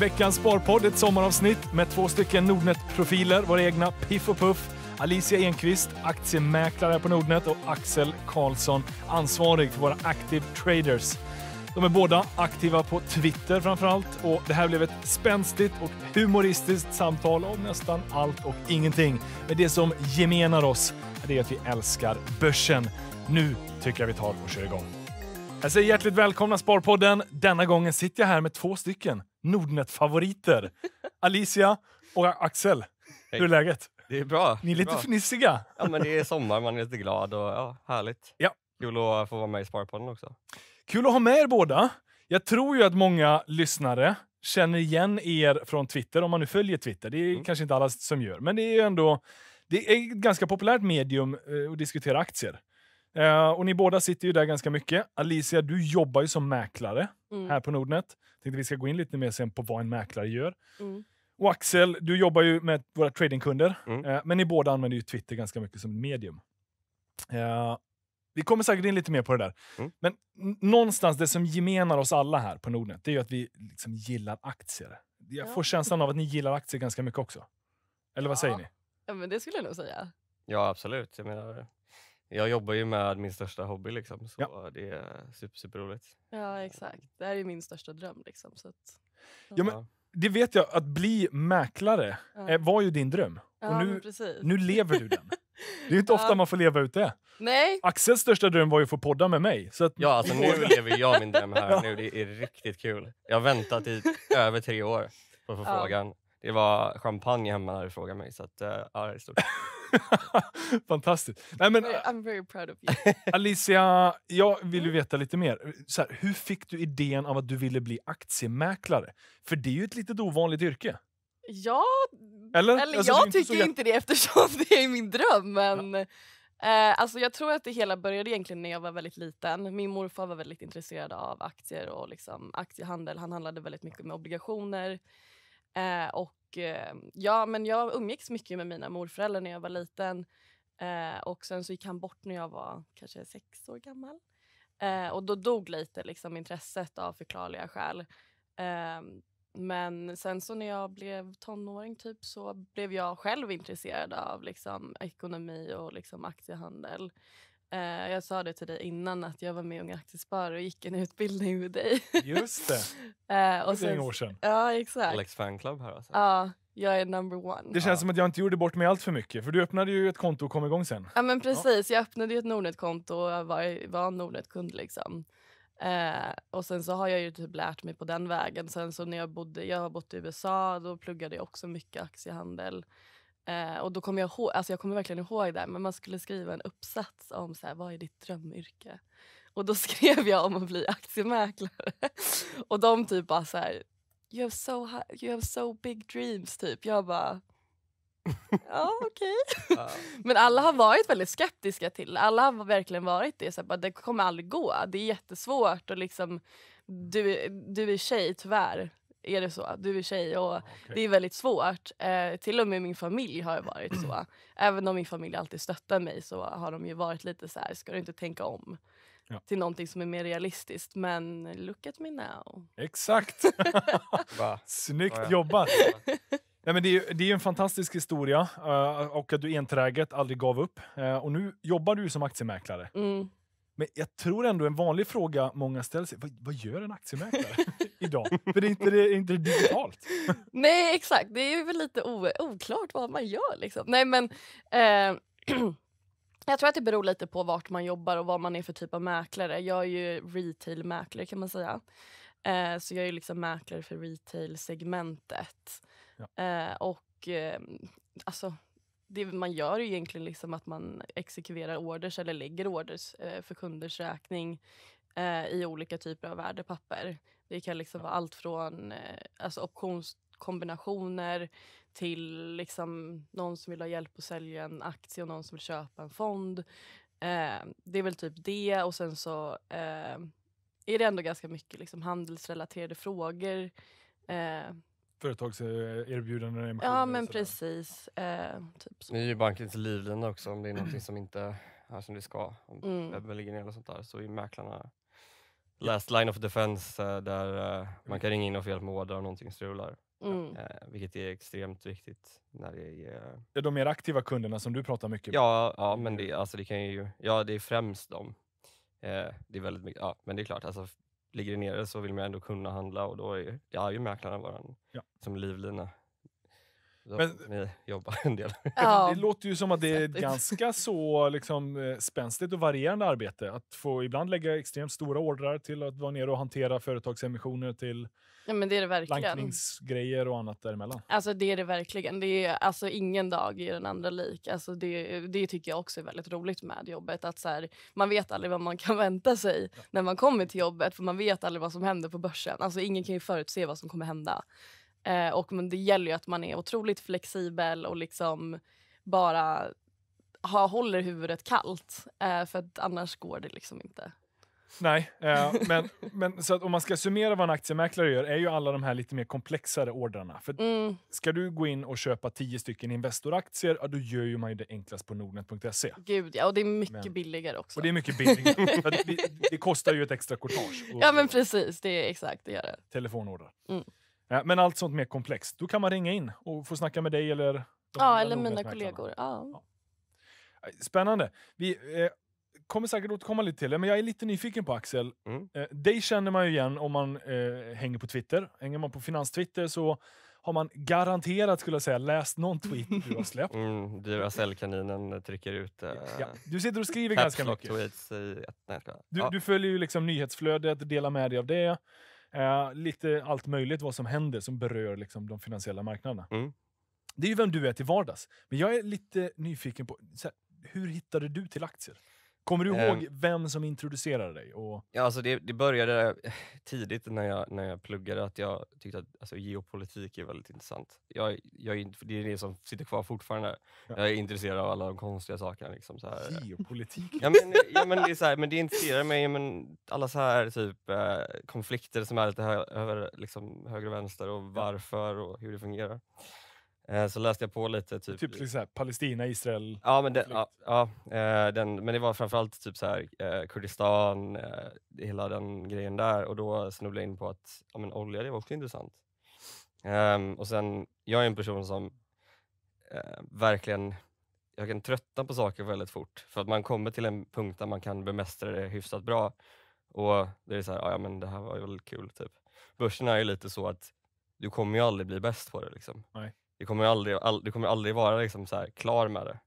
veckans Sparpodd, ett sommaravsnitt med två stycken Nordnet-profiler, våra egna Piff och Puff, Alicia Enqvist, aktiemäklare på Nordnet och Axel Karlsson, ansvarig för våra Active Traders. De är båda aktiva på Twitter framför allt och det här blev ett spänstigt och humoristiskt samtal om nästan allt och ingenting. Men det som gemenar oss det är att vi älskar börsen. Nu tycker jag vi tar och kör igång. Jag säger hjärtligt välkomna Sparpodden. Denna gången sitter jag här med två stycken Nordnet-favoriter. Alicia och Axel, hur är läget? Det är bra. Ni är lite bra. fnissiga. Ja, men det är sommar, man är lite glad och ja, härligt. Ja. Kul att få vara med i Sparpodden också. Kul att ha med er båda. Jag tror ju att många lyssnare känner igen er från Twitter, om man nu följer Twitter. Det är mm. kanske inte alla som gör, men det är ju ändå det är ett ganska populärt medium eh, att diskutera aktier. Eh, och ni båda sitter ju där ganska mycket. Alicia, du jobbar ju som mäklare mm. här på Nordnet. Tänkte vi ska gå in lite mer sen på vad en mäklare gör. Mm. Och Axel, du jobbar ju med våra tradingkunder, mm. eh, men ni båda använder ju Twitter ganska mycket som medium. Eh, vi kommer säkert in lite mer på det där. Mm. Men någonstans, det som gemenar oss alla här på Nordnet, det är ju att vi liksom gillar aktier. Jag ja. får känslan av att ni gillar aktier ganska mycket också. Eller vad ja. säger ni? Ja, men det skulle jag nog säga. Ja, absolut. Jag menar, jag jobbar ju med min största hobby liksom, så ja. det är super, superroligt. Ja, exakt. Det här är min största dröm. Liksom, så att, ja. men, det vet jag, att bli mäklare ja. Eh, var ju din dröm. Och nu, nu lever du den. Det är inte ofta man får leva ut det. Nej. Axels största dröm var ju att få podda med mig. Så att... Ja, alltså nu lever jag min dröm här. Nu, det är riktigt kul. Jag har väntat i över tre år på att få frågan. Det var champagne hemma när du frågade mig. Så att, eh, ja, det är stort. Fantastiskt. Nej, men, I'm very proud of you. Alicia, jag vill ju mm. veta lite mer. Så här, hur fick du idén av att du ville bli aktiemäklare? För det är ju ett lite ovanligt yrke. Ja, eller? eller alltså, jag inte tycker så... inte det eftersom det är min dröm. Men, ja. eh, alltså, jag tror att det hela började egentligen när jag var väldigt liten. Min morfar var väldigt intresserad av aktier och liksom, aktiehandel. Han handlade väldigt mycket med obligationer. Eh, och Eh, ja, men jag umgicks mycket med mina morföräldrar när jag var liten. Eh, och Sen så gick han bort när jag var kanske sex år gammal. Eh, och Då dog lite liksom, intresset av förklarliga skäl. Eh, men sen så när jag blev tonåring typ så blev jag själv intresserad av liksom, ekonomi och liksom, aktiehandel. Uh, jag sa det till dig innan att jag var med i Unga Aktiesparare och gick en utbildning med dig. Just det! uh, och det är många år sedan. Ja, exakt. Alex fanclub här alltså. Ja, jag är number one. Det känns ja. som att jag inte gjorde bort mig allt för mycket. För du öppnade ju ett konto och kom igång sen. Ja, men precis. Ja. Jag öppnade ju ett Nordnet-konto och var, var Nordnet-kund liksom. Uh, och sen så har jag ju typ lärt mig på den vägen. Sen så när jag bodde, jag har bott i USA, då pluggade jag också mycket aktiehandel. Eh, och då kommer jag, ihåg, alltså jag kommer verkligen ihåg det, men man skulle skriva en uppsats om så här, vad är ditt drömyrke. Och då skrev jag om att bli aktiemäklare. och de typ bara så här, you have so, high, you have so big dreams typ. Jag bara, ja okej. Okay. men alla har varit väldigt skeptiska till alla har verkligen varit det. Så här, bara, det kommer aldrig gå, det är jättesvårt och liksom, du, du är tjej tyvärr är det så du är tjej och okay. det är väldigt svårt. Eh, till och med min familj har varit så. Även om min familj alltid stöttar mig så har de ju varit lite så här, ska du inte tänka om? Ja. Till någonting som är mer realistiskt. Men look at me now. Exakt! Snyggt jobbat! Nej, men det, är, det är en fantastisk historia eh, och att du enträget aldrig gav upp. Eh, och nu jobbar du som aktiemäklare. Mm. Men jag tror ändå en vanlig fråga många ställer sig, vad, vad gör en aktiemäklare idag? För det är inte, det är inte digitalt. Nej, exakt. Det är väl lite oklart vad man gör. Liksom. Nej, men... Eh, jag tror att det beror lite på vart man jobbar och vad man är för typ av mäklare. Jag är ju retailmäklare kan man säga. Eh, så jag är liksom mäklare för retail-segmentet. Ja. Eh, och eh, alltså, det man gör är egentligen liksom att man exekverar orders eller lägger orders eh, för kunders räkning eh, i olika typer av värdepapper. Det kan liksom vara allt från eh, alltså optionskombinationer till liksom någon som vill ha hjälp att sälja en aktie och någon som vill köpa en fond. Eh, det är väl typ det och sen så eh, är det ändå ganska mycket liksom handelsrelaterade frågor eh, företagserbjudanden. Ja, men precis. Eh, typ så. Ni är ju bankens livlina också om det är någonting som inte är som det ska. Om mm. webben ligger ner eller sånt där så är mäklarna last line of defense eh, där eh, man kan ringa in och få hjälp med order om någonting strular. Mm. Eh, vilket är extremt viktigt. när det är, ja, eh, De mer aktiva kunderna som du pratar mycket Ja, ja men det, alltså det, kan ju, ja, det är främst dem. Eh, det är väldigt mycket, ja, men det är klart, alltså, ligger det nere så vill man ändå kunna handla och då är, ja, ju mäklaren vår ja. som livlina. Men, jobba en del. Ja. Det låter ju som att det är ett ganska så liksom, eh, spänstigt och varierande arbete. Att få ibland lägga extremt stora ordrar till att vara nere och hantera företagsemissioner till ja, men det är det verkligen. blankningsgrejer och annat däremellan. Alltså, det är det verkligen. Det är, alltså, ingen dag är den andra lik. Alltså, det, det tycker jag också är väldigt roligt med jobbet. Att, så här, man vet aldrig vad man kan vänta sig ja. när man kommer till jobbet för man vet aldrig vad som händer på börsen. Alltså, ingen kan ju förutse vad som kommer hända. Eh, och men det gäller ju att man är otroligt flexibel och liksom bara ha, håller huvudet kallt. Eh, för annars går det liksom inte. Nej, eh, men, men så om man ska summera vad en aktiemäklare gör är ju alla de här lite mer komplexare ordrarna. För mm. Ska du gå in och köpa tio stycken Investoraktier, ja, då gör ju man ju det enklast på Nordnet.se. Gud ja, och det är mycket men, billigare också. Och det är mycket billigare. det, det, det, kostar ju ett extra courtage. Ja men precis, det är exakt det gör det. Telefonorder. Mm. Ja, men allt sånt mer komplext. Då kan man ringa in och få snacka med dig eller... Ja, eller mina kollegor. Ja. Spännande. Vi eh, kommer säkert återkomma lite till det, men jag är lite nyfiken på Axel. Mm. Eh, dig känner man ju igen om man eh, hänger på Twitter. Hänger man på finanstwitter så har man garanterat skulle jag säga läst någon tweet du har släppt. Mm, Duracell-kaninen trycker ut... Eh, ja. Du sitter och skriver ganska mycket. Tweets i, nej, du, ja. du, följer ju liksom nyhetsflödet, delar med dig av det. Eh, lite allt möjligt vad som händer som berör liksom, de finansiella marknaderna. Mm. Det är ju vem du är till vardags. Men jag är lite nyfiken på, här, hur hittade du till aktier? Kommer du ihåg um, vem som introducerade dig? Och... Ja, alltså det, det började tidigt när jag, när jag pluggade, att jag tyckte att alltså, geopolitik är väldigt intressant. Jag, jag, det är det som sitter kvar fortfarande. Ja. Jag är intresserad av alla de konstiga sakerna. Liksom, så här. Geopolitik? Ja, men, ja, men, det, är så här, men det intresserar mig. Men alla så här typ, eh, konflikter som är lite hö över, liksom, höger och vänster och varför och hur det fungerar. Eh, så läste jag på lite. Typ, typ så här, Palestina, Israel? Ja, men det, ja, ja, eh, den, men det var framförallt typ så här, eh, Kurdistan, hela den grejen där. Och då snubblade jag in på att ja, men olja, det var också intressant. Um, och sen, jag är en person som uh, verkligen jag kan trötta på saker väldigt fort. För att man kommer till en punkt där man kan bemästra det hyfsat bra. Och det är så här, ja men det här var ju väldigt kul. Typ. Börsen är ju lite så att du kommer ju aldrig bli bäst på det. Liksom. Nej. Du kommer aldrig, all, du kommer aldrig vara liksom så här, klar med det.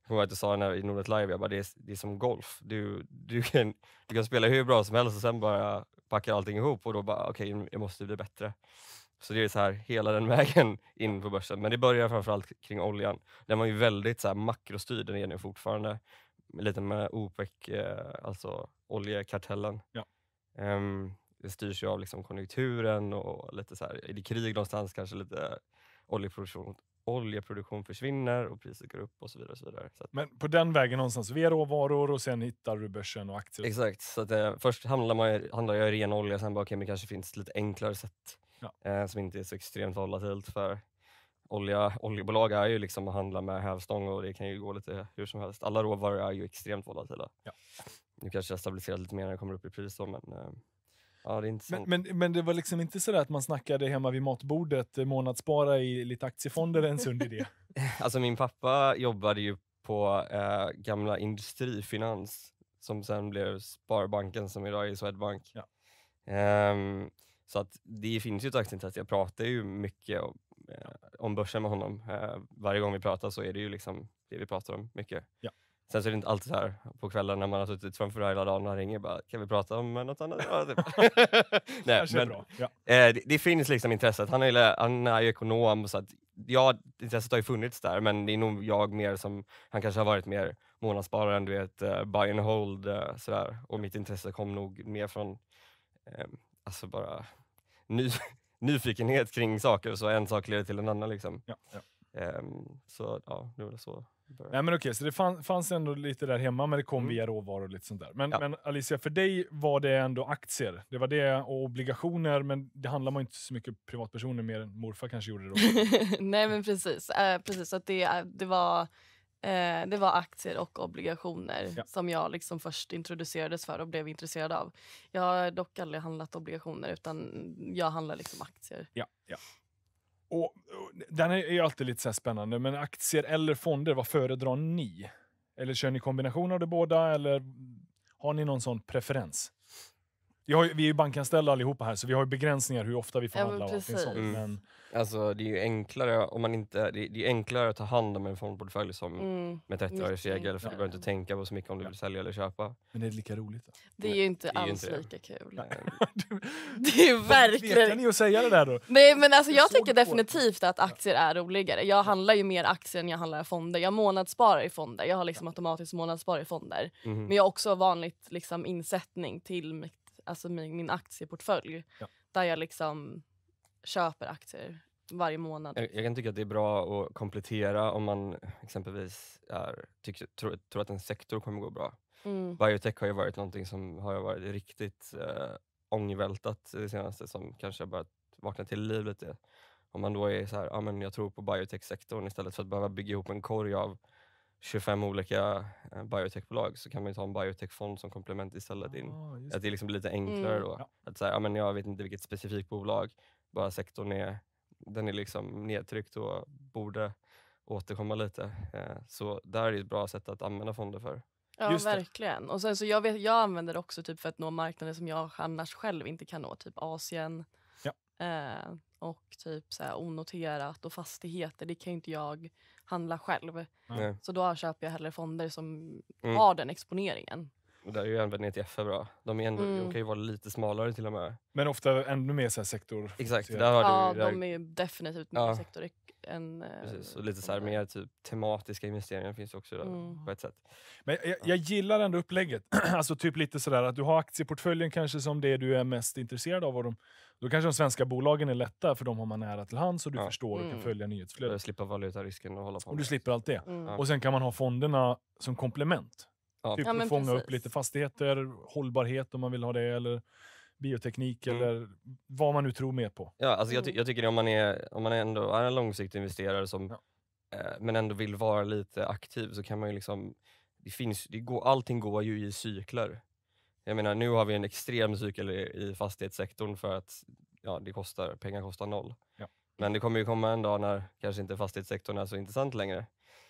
Jag kommer att du sa när, i Nordnet Live, jag bara, det, är, det är som golf. Du, du, kan, du kan spela hur bra som helst och sen bara packar allting ihop och då bara, okej, okay, jag måste bli bättre. Så det är så här hela den vägen in på börsen. Men det börjar framförallt kring oljan. Den var ju väldigt så här makrostyrd, den är den fortfarande. Lite med OPEC, eh, alltså oljekartellen. Ja. Um, det styrs ju av liksom konjunkturen och lite så här, är det krig någonstans kanske lite oljeproduktion, oljeproduktion försvinner och priset går upp och så vidare. Och så vidare. Så att, Men på den vägen någonstans, via råvaror och sen hittar du börsen och aktier? Exakt, så att, eh, först handlar, man, handlar jag i ren olja, sen bara okej, okay, men kanske finns lite enklare sätt ja. eh, som inte är så extremt volatilt. för olja, oljebolag är ju liksom att handla med hävstång och det kan ju gå lite hur som helst. Alla råvaror är ju extremt volatila. Ja. Nu kanske det stabiliserat lite mer när det kommer upp i pris då, men eh, Ja, det är intressant. Men, men, men, det var liksom inte så att man snackade hemma vid matbordet, eh, månadsspara i lite aktiefonder är en sund idé? alltså min pappa jobbade ju på eh, gamla Industrifinans som sen blev Sparbanken som idag är Swedbank. Ja. Um, så att det finns ju ett aktieintresse. Jag pratar ju mycket om, eh, om börsen med honom. Eh, varje gång vi pratar så är det ju liksom det vi pratar om mycket. Ja. Sen så är det inte alltid så här på kvällen när man har suttit framför det här hela dagen och ringer bara “Kan vi prata om något annat?” ja, typ. men, Ja. Eh, det, det, finns liksom intresset. Han är, han är ju ekonom så att ja, intresset har ju funnits där men det är nog jag mer som, han kanske har varit mer månadsspararen, du vet, uh, buy and hold uh, sådär. Och mitt intresse kom nog mer från eh, alltså bara ny, nyfikenhet kring saker och så en sak leder till en annan liksom. Ja, ja. Um, så ja, det så Nej, men okej, så det fanns ändå lite där hemma, men det kom mm. via råvaror och lite sånt där. Men, ja. men, Alicia, för dig var det ändå aktier. Det var det och obligationer, men det handlar man inte så mycket privatpersoner mer än morfar kanske gjorde då. Nej, men precis. Eh, precis att det, eh, det, var, eh, det var aktier och obligationer ja. som jag liksom först introducerades för och blev intresserad av. Jag har dock aldrig handlat obligationer, utan jag handlar liksom aktier. Ja, ja. Och, den är ju alltid lite så spännande, men aktier eller fonder, vad föredrar ni? Eller kör ni kombination av de båda, eller har ni någon sån preferens? Har, vi är ju bankanställda allihopa här, så vi har begränsningar hur ofta vi får Ja, men sånt, mm. men... Alltså, det är ju enklare, om man inte, det är, det är enklare att ta hand om en fondportfölj som mm. med 30-öresregel, för ja. du behöver inte tänka på så mycket om du vill sälja eller köpa. Men är det lika roligt? Då? Det är ju inte är alls inte lika kul. det är verkligen... Vet ni att säga det där då? Nej, men alltså, jag, tycker definitivt att aktier är roligare. Jag handlar ju mer aktier än jag handlar fonder. Jag månadssparar i fonder. Jag har liksom automatiskt månadssparar i fonder. Mm. Men jag har också vanligt liksom, insättning till alltså min, min aktieportfölj ja. där jag liksom köper aktier varje månad. Jag, jag, kan tycka att det är bra att komplettera om man exempelvis är, tycker, tror, tror att en sektor kommer gå bra. Mm. Biotech har ju varit någonting som har varit riktigt eh, ångvältat det senaste som kanske har börjat vakna till liv lite. Om man då är så här, ah, men jag tror på biotech-sektorn istället för att behöva bygga ihop en korg av 25 olika eh, biotechbolag så kan man ta en biotechfond som komplement istället. Din. Ah, att det är liksom lite enklare mm. då. Ja. Att så här, ja, men jag vet inte vilket specifikt bolag, bara sektorn är, den är liksom nedtryckt och borde återkomma lite. Eh, så där är det ett bra sätt att använda fonder för. Ja, Just verkligen. Och sen, så jag, vet, jag använder det också typ för att nå marknader som jag annars själv inte kan nå, typ Asien, Eh, och typ så här, onoterat och fastigheter, det kan ju inte jag handla själv. Nej. Så då köper jag hellre fonder som Mm. har den exponeringen. Och Där är ju även ETF bra. De, är ändå, Mm. de kan ju vara lite smalare till och med. Men ofta ännu mer så här sektor. Exakt, där har Ja, du... Där, de är ju definitivt mer Ja. sektor, en... Precis, och eh, lite så här, eh, mer typ, tematiska investeringar finns också där, mm. på ett sätt. Men jag, jag gillar ändå upplägget. alltså typ lite sådär att du har aktieportföljen kanske som det du är mest intresserad av. Och de, då kanske de svenska bolagen är lätta, för de har man nära till hands och du ja. förstår och mm. kan följa nyhetsflödet. Du slipper valutarisken och hålla på med. Och du slipper allt det. Mm. Och sen kan man ha fonderna som komplement. Ja. Typ ja, fånga precis. upp lite fastigheter, hållbarhet om man vill ha det, eller bioteknik mm. eller vad man nu tror mer på. Ja, alltså jag, ty mm. jag tycker om man, är, om man ändå är en långsiktig investerare som, ja. eh, men ändå vill vara lite aktiv så kan man ju liksom, det finns, det går, allting går ju i cykler. Jag menar nu har vi en extrem cykel i, i fastighetssektorn för att ja, det kostar, pengar kostar noll. Ja. Men det kommer ju komma en dag när kanske inte fastighetssektorn är så intressant längre.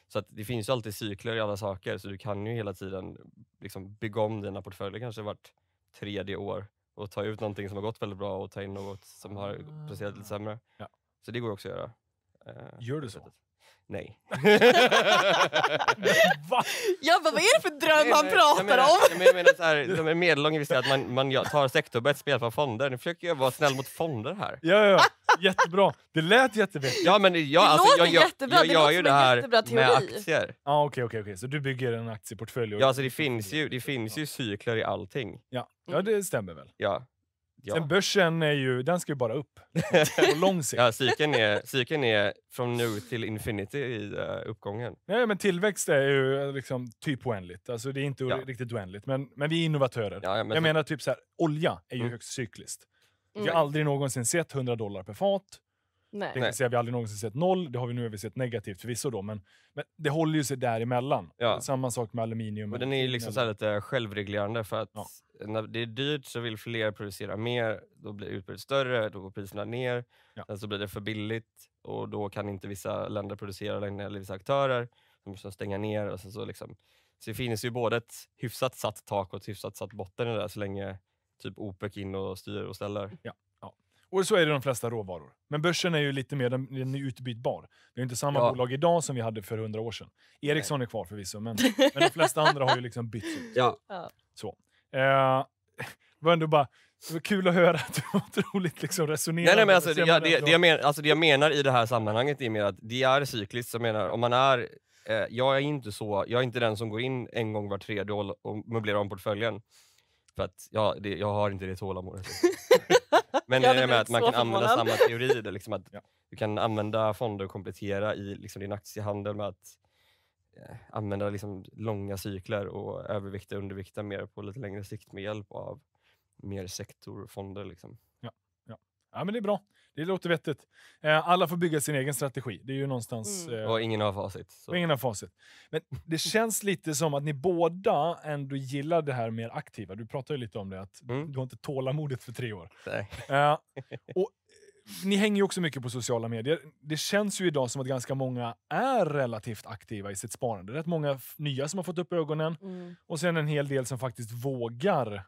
Så att det finns ju alltid cykler i alla saker, så du kan ju hela tiden liksom bygga om dina portföljer kanske vart tredje år och ta ut någonting som har gått väldigt bra och ta in något som har ah. presterat lite sämre. Ja. Så det går också att göra. Eh, Gör du så? Sättet. Nej. Va? Jag bara, vad är det för dröm nej, han nej, pratar jag menar, om? Jag menar, jag menar så här, de är medellånga visst att man, man tar sektorbets med hjälp av fonder. Nu försöker jag vara snäll mot fonder här. Ja, ja, jättebra. Det lät jättebra. Ja, men jag, alltså, jag, jag, jag, jag gör ju det här med aktier. Ja, ah, okej, okej, okej. Så du bygger en aktieportfölj? Ja, alltså det finns ju, det finns ju cykler i allting. Ja, ja mm. det stämmer väl. Ja. Ja. Sen börsen är ju, den ska ju bara upp på lång sikt. ja, cykeln, är, cykeln är från nu till infinity i uh, uppgången. Nej, men tillväxt är ju eh, liksom typ oändligt. Alltså, det är inte ja. riktigt oändligt, men, men vi är innovatörer. Ja, men jag så... menar typ så här, olja är ju mm. högst cykliskt. Vi har mm. aldrig någonsin sett 100 dollar per fat. Nej. Det kan säga, vi har aldrig någonsin sett noll, det har vi nu har vi sett negativt förvisso då, men, men det håller ju sig däremellan. Ja. Samma sak med aluminium. Och den är liksom så lite självreglerande för att ja. när det är dyrt så vill fler producera mer, då blir utbudet större, då går priserna ner, ja. sen så blir det för billigt och då kan inte vissa länder producera längre, eller vissa aktörer, de måste stänga ner. Och så, så, liksom. så det finns ju både ett hyfsat satt tak och ett hyfsat satt botten i det där så länge typ OPEC in och styr och ställer. Ja. Och så är det de flesta råvaror. Men börsen är ju lite mer den, den är utbytbar. Vi har inte samma ja. bolag idag som vi hade för hundra år sedan. Ericsson Nej. är kvar förvisso, men, men de flesta andra har ju liksom bytts ut. Ja. Så. Eh, var ändå bara, det var kul att höra att du var otroligt liksom resonerande. Nej, nej, men alltså, det, jag, det, det, jag men, alltså, det jag menar i det här sammanhanget är mer att det är cykliskt. Så menar, om man är, eh, jag, är inte så, jag är inte den som går in en gång var tredje år och möblerar om portföljen. För att ja, det, jag har inte det tålamodet. Men jag det med att man kan använda samma teorier. Liksom att ja. Du kan använda fonder och komplettera i liksom din aktiehandel med att eh, använda liksom långa cykler och övervikta och undervikta mer på lite längre sikt med hjälp av mer sektorfonder. Liksom. Ja, ja. ja, men det är bra. Det låter vettigt. Eh, alla får bygga sin egen strategi. Det är ju någonstans... Mm. Eh, och ingen har facit. Så. ingen har facit. Men det känns lite som att ni båda ändå gillar det här mer aktiva. Du pratade ju lite om det, att mm. du har inte tålamodet för tre år. Eh, och eh, ni hänger ju också mycket på sociala medier. Det känns ju idag som att ganska många är relativt aktiva i sitt sparande. Rätt många nya som har fått upp ögonen mm. och sen en hel del som faktiskt vågar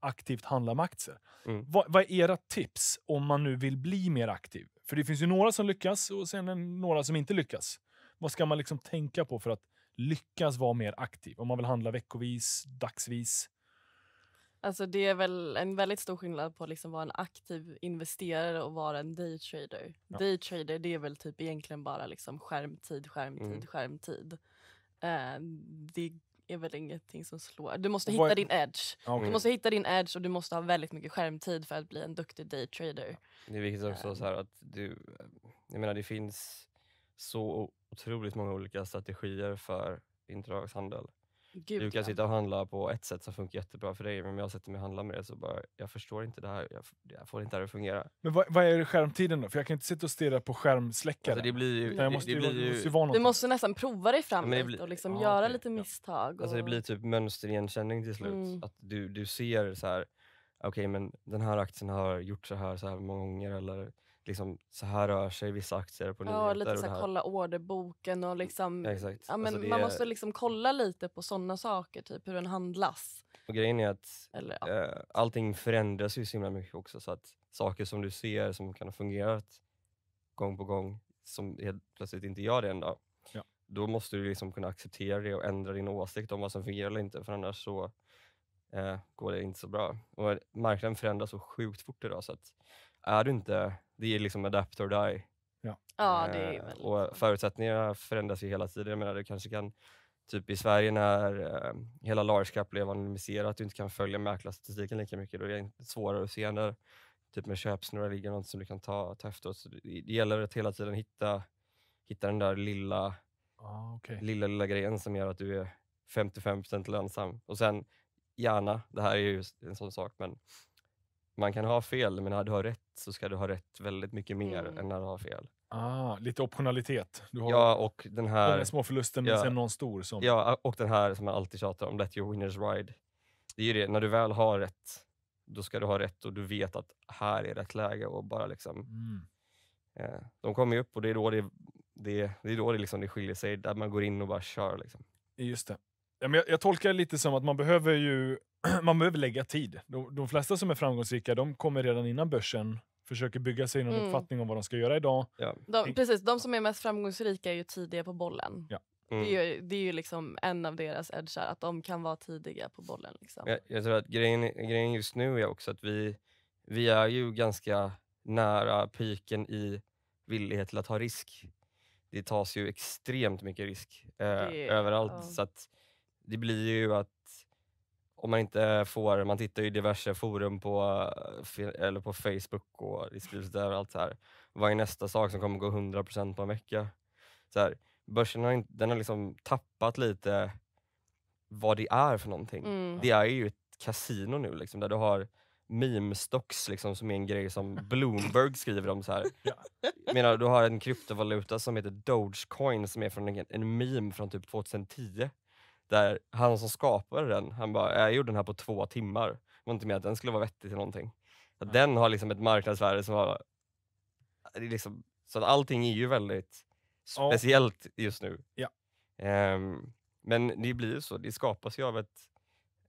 aktivt handla med aktier. Mm. Vad, vad, är era tips om man nu vill bli mer aktiv? För det finns ju några som lyckas och sen några som inte lyckas. Vad ska man liksom tänka på för att lyckas vara mer aktiv? Om man vill handla veckovis, dagsvis? Alltså det är väl en väldigt stor skillnad på att liksom vara en aktiv investerare och vara en daytrader. Ja. Daytrader det är väl typ egentligen bara liksom skärmtid, skärmtid, mm. skärmtid. Eh, det är väl ingenting som slår. Du måste hitta din edge. Okay. Du måste hitta din edge och du måste ha väldigt mycket skärmtid för att bli en duktig daytrader. Det är viktigt också um. så att du, jag menar det finns så otroligt många olika strategier för intragshandel. Gud, du kan ja. sitta och handla på ett sätt som funkar jättebra för dig, men om jag sätter mig och handlar med det så bara, jag förstår inte det här, jag, jag får inte det här att fungera. Men vad, vad är skärmtiden då? För jag kan inte sitta och stirra på skärmsläckare. Alltså du måste nästan prova dig fram ja, och liksom ja, göra lite misstag. Och... Alltså det blir typ mönsterigenkänning till slut. Mm. Att du, du ser så här, okej okay, men den här aktien har gjort så här så här många gånger, eller liksom, så här rör sig vissa aktier på nyheter. Ja, lite så här, kolla orderboken och liksom, ja, exakt. Ja, alltså, men alltså, man är... måste liksom kolla lite på sådana saker, typ hur den handlas. Och grejen är att Eller, ja. eh, allting förändras ju så himla mycket också så att saker som du ser som kan ha fungerat gång på gång som helt plötsligt inte gör det en dag. Ja. Då måste du liksom kunna acceptera det och ändra din åsikt om vad som fungerar eller inte för annars så eh, går det inte så bra. Och marknaden förändras så sjukt fort idag så att är du inte, det är liksom adapt or die. Ja. ja det är eh, väldigt... Och förutsättningarna förändras ju hela tiden. Jag menar, du kanske kan, typ i Sverige när eh, hela large cap blev anonymiserat, att du inte kan följa mäklarstatistiken lika mycket. Då är det svårare att se när typ med köpsnurra ligger något som du kan ta, ta efteråt. Så det, det gäller att hela tiden hitta, hitta den där lilla, ah, okay. lilla, lilla grejen som gör att du är 55 lönsam. Och sen gärna, det här är ju en sån sak, men man kan ha fel, men när du har rätt så ska du ha rätt väldigt mycket mer mm. än när du har fel. Ah, lite optionalitet. Du har ja, och den här... små förlusten, ja, men sen någon stor. Som... Ja, och den här som man alltid tjatar om, let your winners ride. Det är ju det, när du väl har rätt, då ska du ha rätt och du vet att här är rätt läge. Och bara liksom, mm. eh, de kommer ju upp och det är då det, det, det, är då det, liksom det skiljer sig, där man går in och bara kör. Liksom. Just det. Ja, men jag, jag tolkar det lite som att man behöver ju man behöver lägga tid. De, de flesta som är framgångsrika de kommer redan innan börsen försöker bygga sig någon mm. uppfattning om vad de ska göra idag. Ja. De, precis, de som är mest framgångsrika är ju tidiga på bollen. Ja. Mm. Det är ju, det är ju liksom en av deras edgar, att de kan vara tidiga på bollen. Liksom. Jag, jag tror att grejen, grejen just nu är också att vi, vi är ju ganska nära piken i villighet till att ta risk. Det tas ju extremt mycket risk eh, det, överallt. Ja. Så att det blir ju att om man inte får, man tittar ju i diverse forum på, eh, eller på Facebook och det skrivs där och allt så här. Vad är nästa sak som kommer gå 100% på en vecka? Så här, börsen har, den har liksom tappat lite vad det är för någonting. Mm. Det är ju ett kasino nu liksom, där du har meme-stocks liksom, som är en grej som Bloomberg skriver om. så här. Menar, du har en kryptovaluta som heter Dogecoin som är från en, en meme från typ 2010. Där han som skapade den, han bara, jag gjorde den här på två timmar. Det var inte med att den skulle vara vettig till någonting. Att Den har liksom ett marknadsvärde som har... Det är liksom, så att allting är ju väldigt speciellt just nu. Ja. Um, men det blir ju så, det skapas ju av ett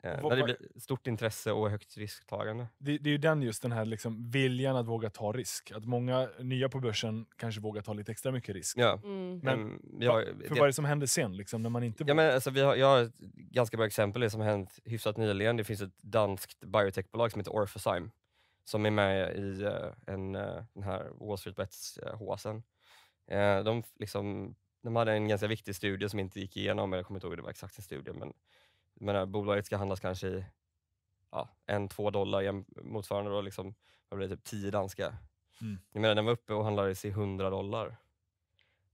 när eh, det blir stort intresse och högt risktagande. Det, det är ju den just den här liksom viljan att våga ta risk. Att många nya på börsen kanske vågar ta lite extra mycket risk. Ja. Mm. Men, mm, har, för det, vad är det som händer sen, liksom, när man inte ja, men, alltså, vi har, Jag har ett ganska bra exempel, det som hänt hyfsat nyligen. Det finns ett danskt biotechbolag som heter Orphazyme som är med i uh, en, uh, den här Wall Street Bets-håsen. Uh, de, liksom, de hade en ganska viktig studie som inte gick igenom, jag kommer inte ihåg det var exakt en studie, men menar, bolaget ska handlas kanske i ja, en, två dollar motsvarande då liksom, vad blir det, typ tio danska. Mm. Jag menar, den var uppe och handlades i 100 dollar.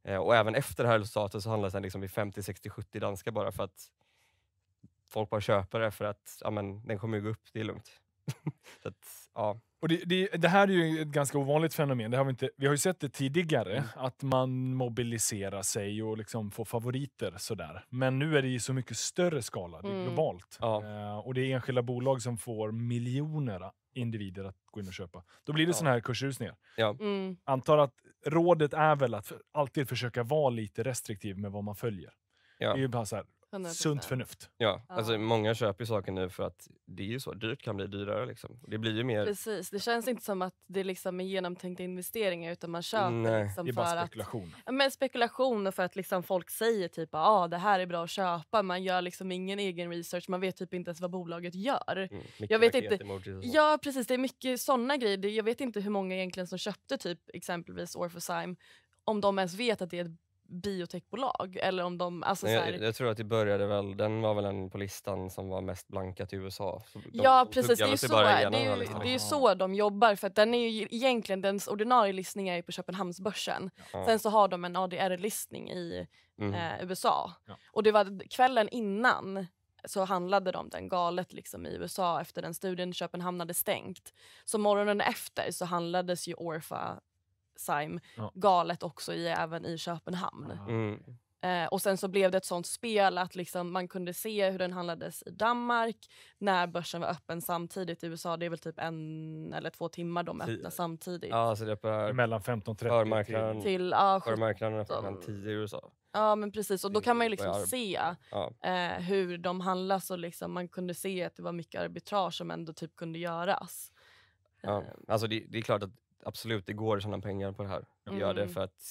Eh, och även efter det här resultatet så handlades den liksom i 50, 60, 70 danska bara för att folk bara köper det för att ja, men, den kommer ju gå upp, det är lugnt. så att, ja. Och det, det, det, här är ju ett ganska ovanligt fenomen. Det har vi, inte, vi har ju sett det tidigare, mm. att man mobiliserar sig och liksom får favoriter. Sådär. Men nu är det i så mycket större skala, det är mm. globalt. Ja. Uh, och det är enskilda bolag som får miljoner individer att gå in och köpa. Då blir det ja. såna här kursrusningar. Ja. Mm. Antar att rådet är väl att alltid försöka vara lite restriktiv med vad man följer. Ja. Det är ju bara så här, 100%. Sunt förnuft. Ja, ja. Alltså, många köper ju saker nu för att det är ju så, dyrt kan bli dyrare. Liksom. Det blir ju mer... Precis, det känns inte som att det liksom är genomtänkta investeringar utan man köper Nej. Liksom det är bara för spekulation. Att, men spekulation och för att liksom folk säger typ ah, det här är bra att köpa. Man gör liksom ingen egen research, man vet typ inte ens vad bolaget gör. Mm, jag vet inte. Ja precis, det är mycket såna grejer. Jag vet inte hur många egentligen som köpte typ exempelvis Orphosime om de ens vet att det är ett biotechbolag? Eller om de, alltså Nej, här... jag, tror att det började väl, den var väl en på listan som var mest blankat i USA. ja precis, det är, så, det, är ju, liksom. det är ju så de jobbar för att den är ju egentligen, dens ordinarie listning är på Köpenhamnsbörsen. Ja. Sen så har de en ADR-listning i mm. eh, USA. Ja. Och det var kvällen innan så handlade de den galet liksom i USA efter den studien. Köpenhamn hade stängt. Så morgonen efter så handlades ju Orfa Simon-galet också i, även i Köpenhamn. Mm. Eh, och Sen så blev det ett sånt spel att liksom man kunde se hur den handlades i Danmark när börsen var öppen samtidigt. I USA det är väl typ en eller två timmar de öppnar samtidigt. Ja, så det är Mellan 15.30 till, till förmarknaden öppnar klockan 10 i USA. Ja, men precis. Och då kan man ju mm, liksom se eh, hur de handlas och liksom, man kunde se att det var mycket arbitrage som ändå typ kunde göras. Ja, eh. alltså det, det är klart att absolut, det går att tjäna pengar på det här. Mm. Gör det mm. för att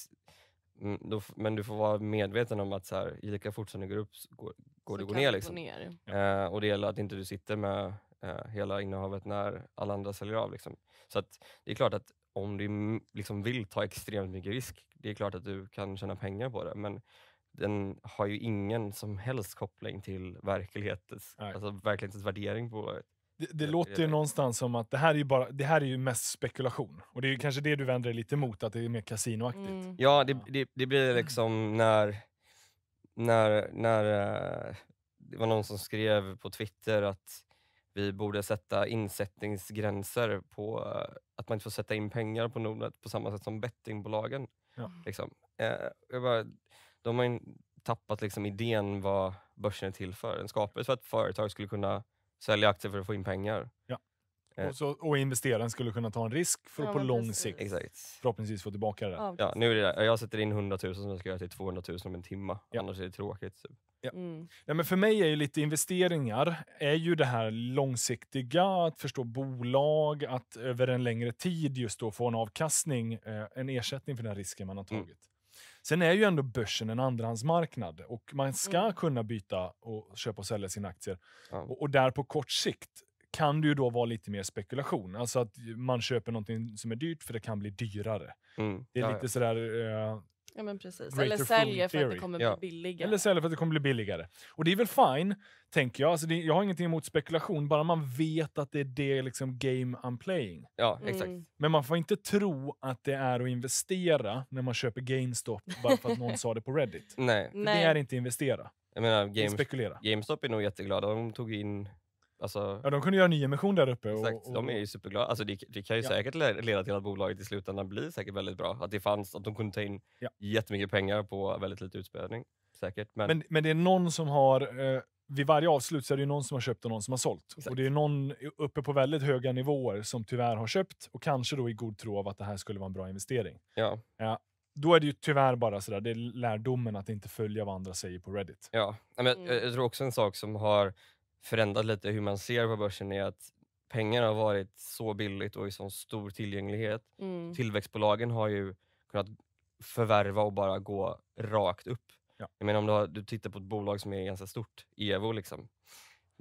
mm, då, men du får vara medveten om att så här, lika fort som det går upp går, går det gå liksom. ner. Liksom. Gå ner. Eh, och det gäller att inte du sitter med eh, hela innehavet när alla andra säljer av. Liksom. Så att, det är klart att om du liksom vill ta extremt mycket risk, det är klart att du kan tjäna pengar på det. Men den har ju ingen som helst koppling till verklighetens, alltså verklighetens värdering på det, det låter ju någonstans som att det här, är ju bara, det här är ju mest spekulation. Och det är ju kanske det du vänder dig lite emot, att det är mer kasinoaktigt. Mm. Ja, det, det, det, blir mm. liksom när... när, när eh, det var någon som skrev på Twitter att vi borde sätta insättningsgränser på eh, att man inte får sätta in pengar på Nordnet på samma sätt som bettingbolagen. Ja. Liksom. Eh, jag bara, de har tappat liksom idén vad börsen är till för. Den skapades för att företag skulle kunna sälja aktier för att få in pengar. Ja. Eh. Och, så, och investeraren skulle kunna ta en risk för att ja, på lång precis. sikt Exakt. förhoppningsvis få tillbaka det. Ja, nu är det där. Jag sätter in 100 000 som jag ska göra till 200 000 om en timme. Ja. Annars är det tråkigt. Typ. Ja. Mm. ja. men för mig är ju lite investeringar är ju det här långsiktiga, att förstå bolag, att över en längre tid just då få en avkastning, eh, en ersättning för den risken man har mm. tagit. Mm. Sen är ju ändå börsen en andrahandsmarknad och man ska mm. kunna byta och köpa och sälja sina aktier. Ja. Och, och, där på kort sikt kan det ju då vara lite mer spekulation. Alltså att man köper någonting som är dyrt för det kan bli dyrare. Mm. Det är ja, lite ja. sådär, eh, Ja, men precis. Eller säljer för att det kommer ja. bli billigare. Eller säljer för att det kommer bli billigare. Och det är väl fine, tänker jag. Alltså det, jag har ingenting emot spekulation, bara man vet att det är det liksom game I'm playing. Ja, mm. exakt. Mm. Men man får inte tro att det är att investera när man köper GameStop bara för att någon sa det på Reddit. Nej. Nej. Det är inte investera. Jag menar, Game, spekulera. GameStop är nog jätteglada. De tog in Alltså, ja, de kunde göra en ny där uppe. Och, exakt, de är ju superglada. Alltså, det, det kan ju ja. säkert leda till att bolaget i slutändan blir säkert väldigt bra. Att det fanns, att de kunde ta in ja. jättemycket pengar på väldigt lite utspädning. Säkert. Men... men, men, det är någon som har, eh, vid varje avslut så är det någon som har köpt och någon som har sålt. Exakt. Och det är någon uppe på väldigt höga nivåer som tyvärr har köpt och kanske då i god tro av att det här skulle vara en bra investering. Ja. ja då är det ju tyvärr bara sådär, det är lärdomen att inte följa vad andra säger på Reddit. Ja, men jag, mm. jag tror också en sak som har förändrat lite hur man ser på börsen är att pengar har varit så billigt och i så stor tillgänglighet. Mm. Tillväxtbolagen har ju kunnat förvärva och bara gå rakt upp. Ja. Jag menar om du, har, du tittar på ett bolag som är ganska stort, EVO, liksom,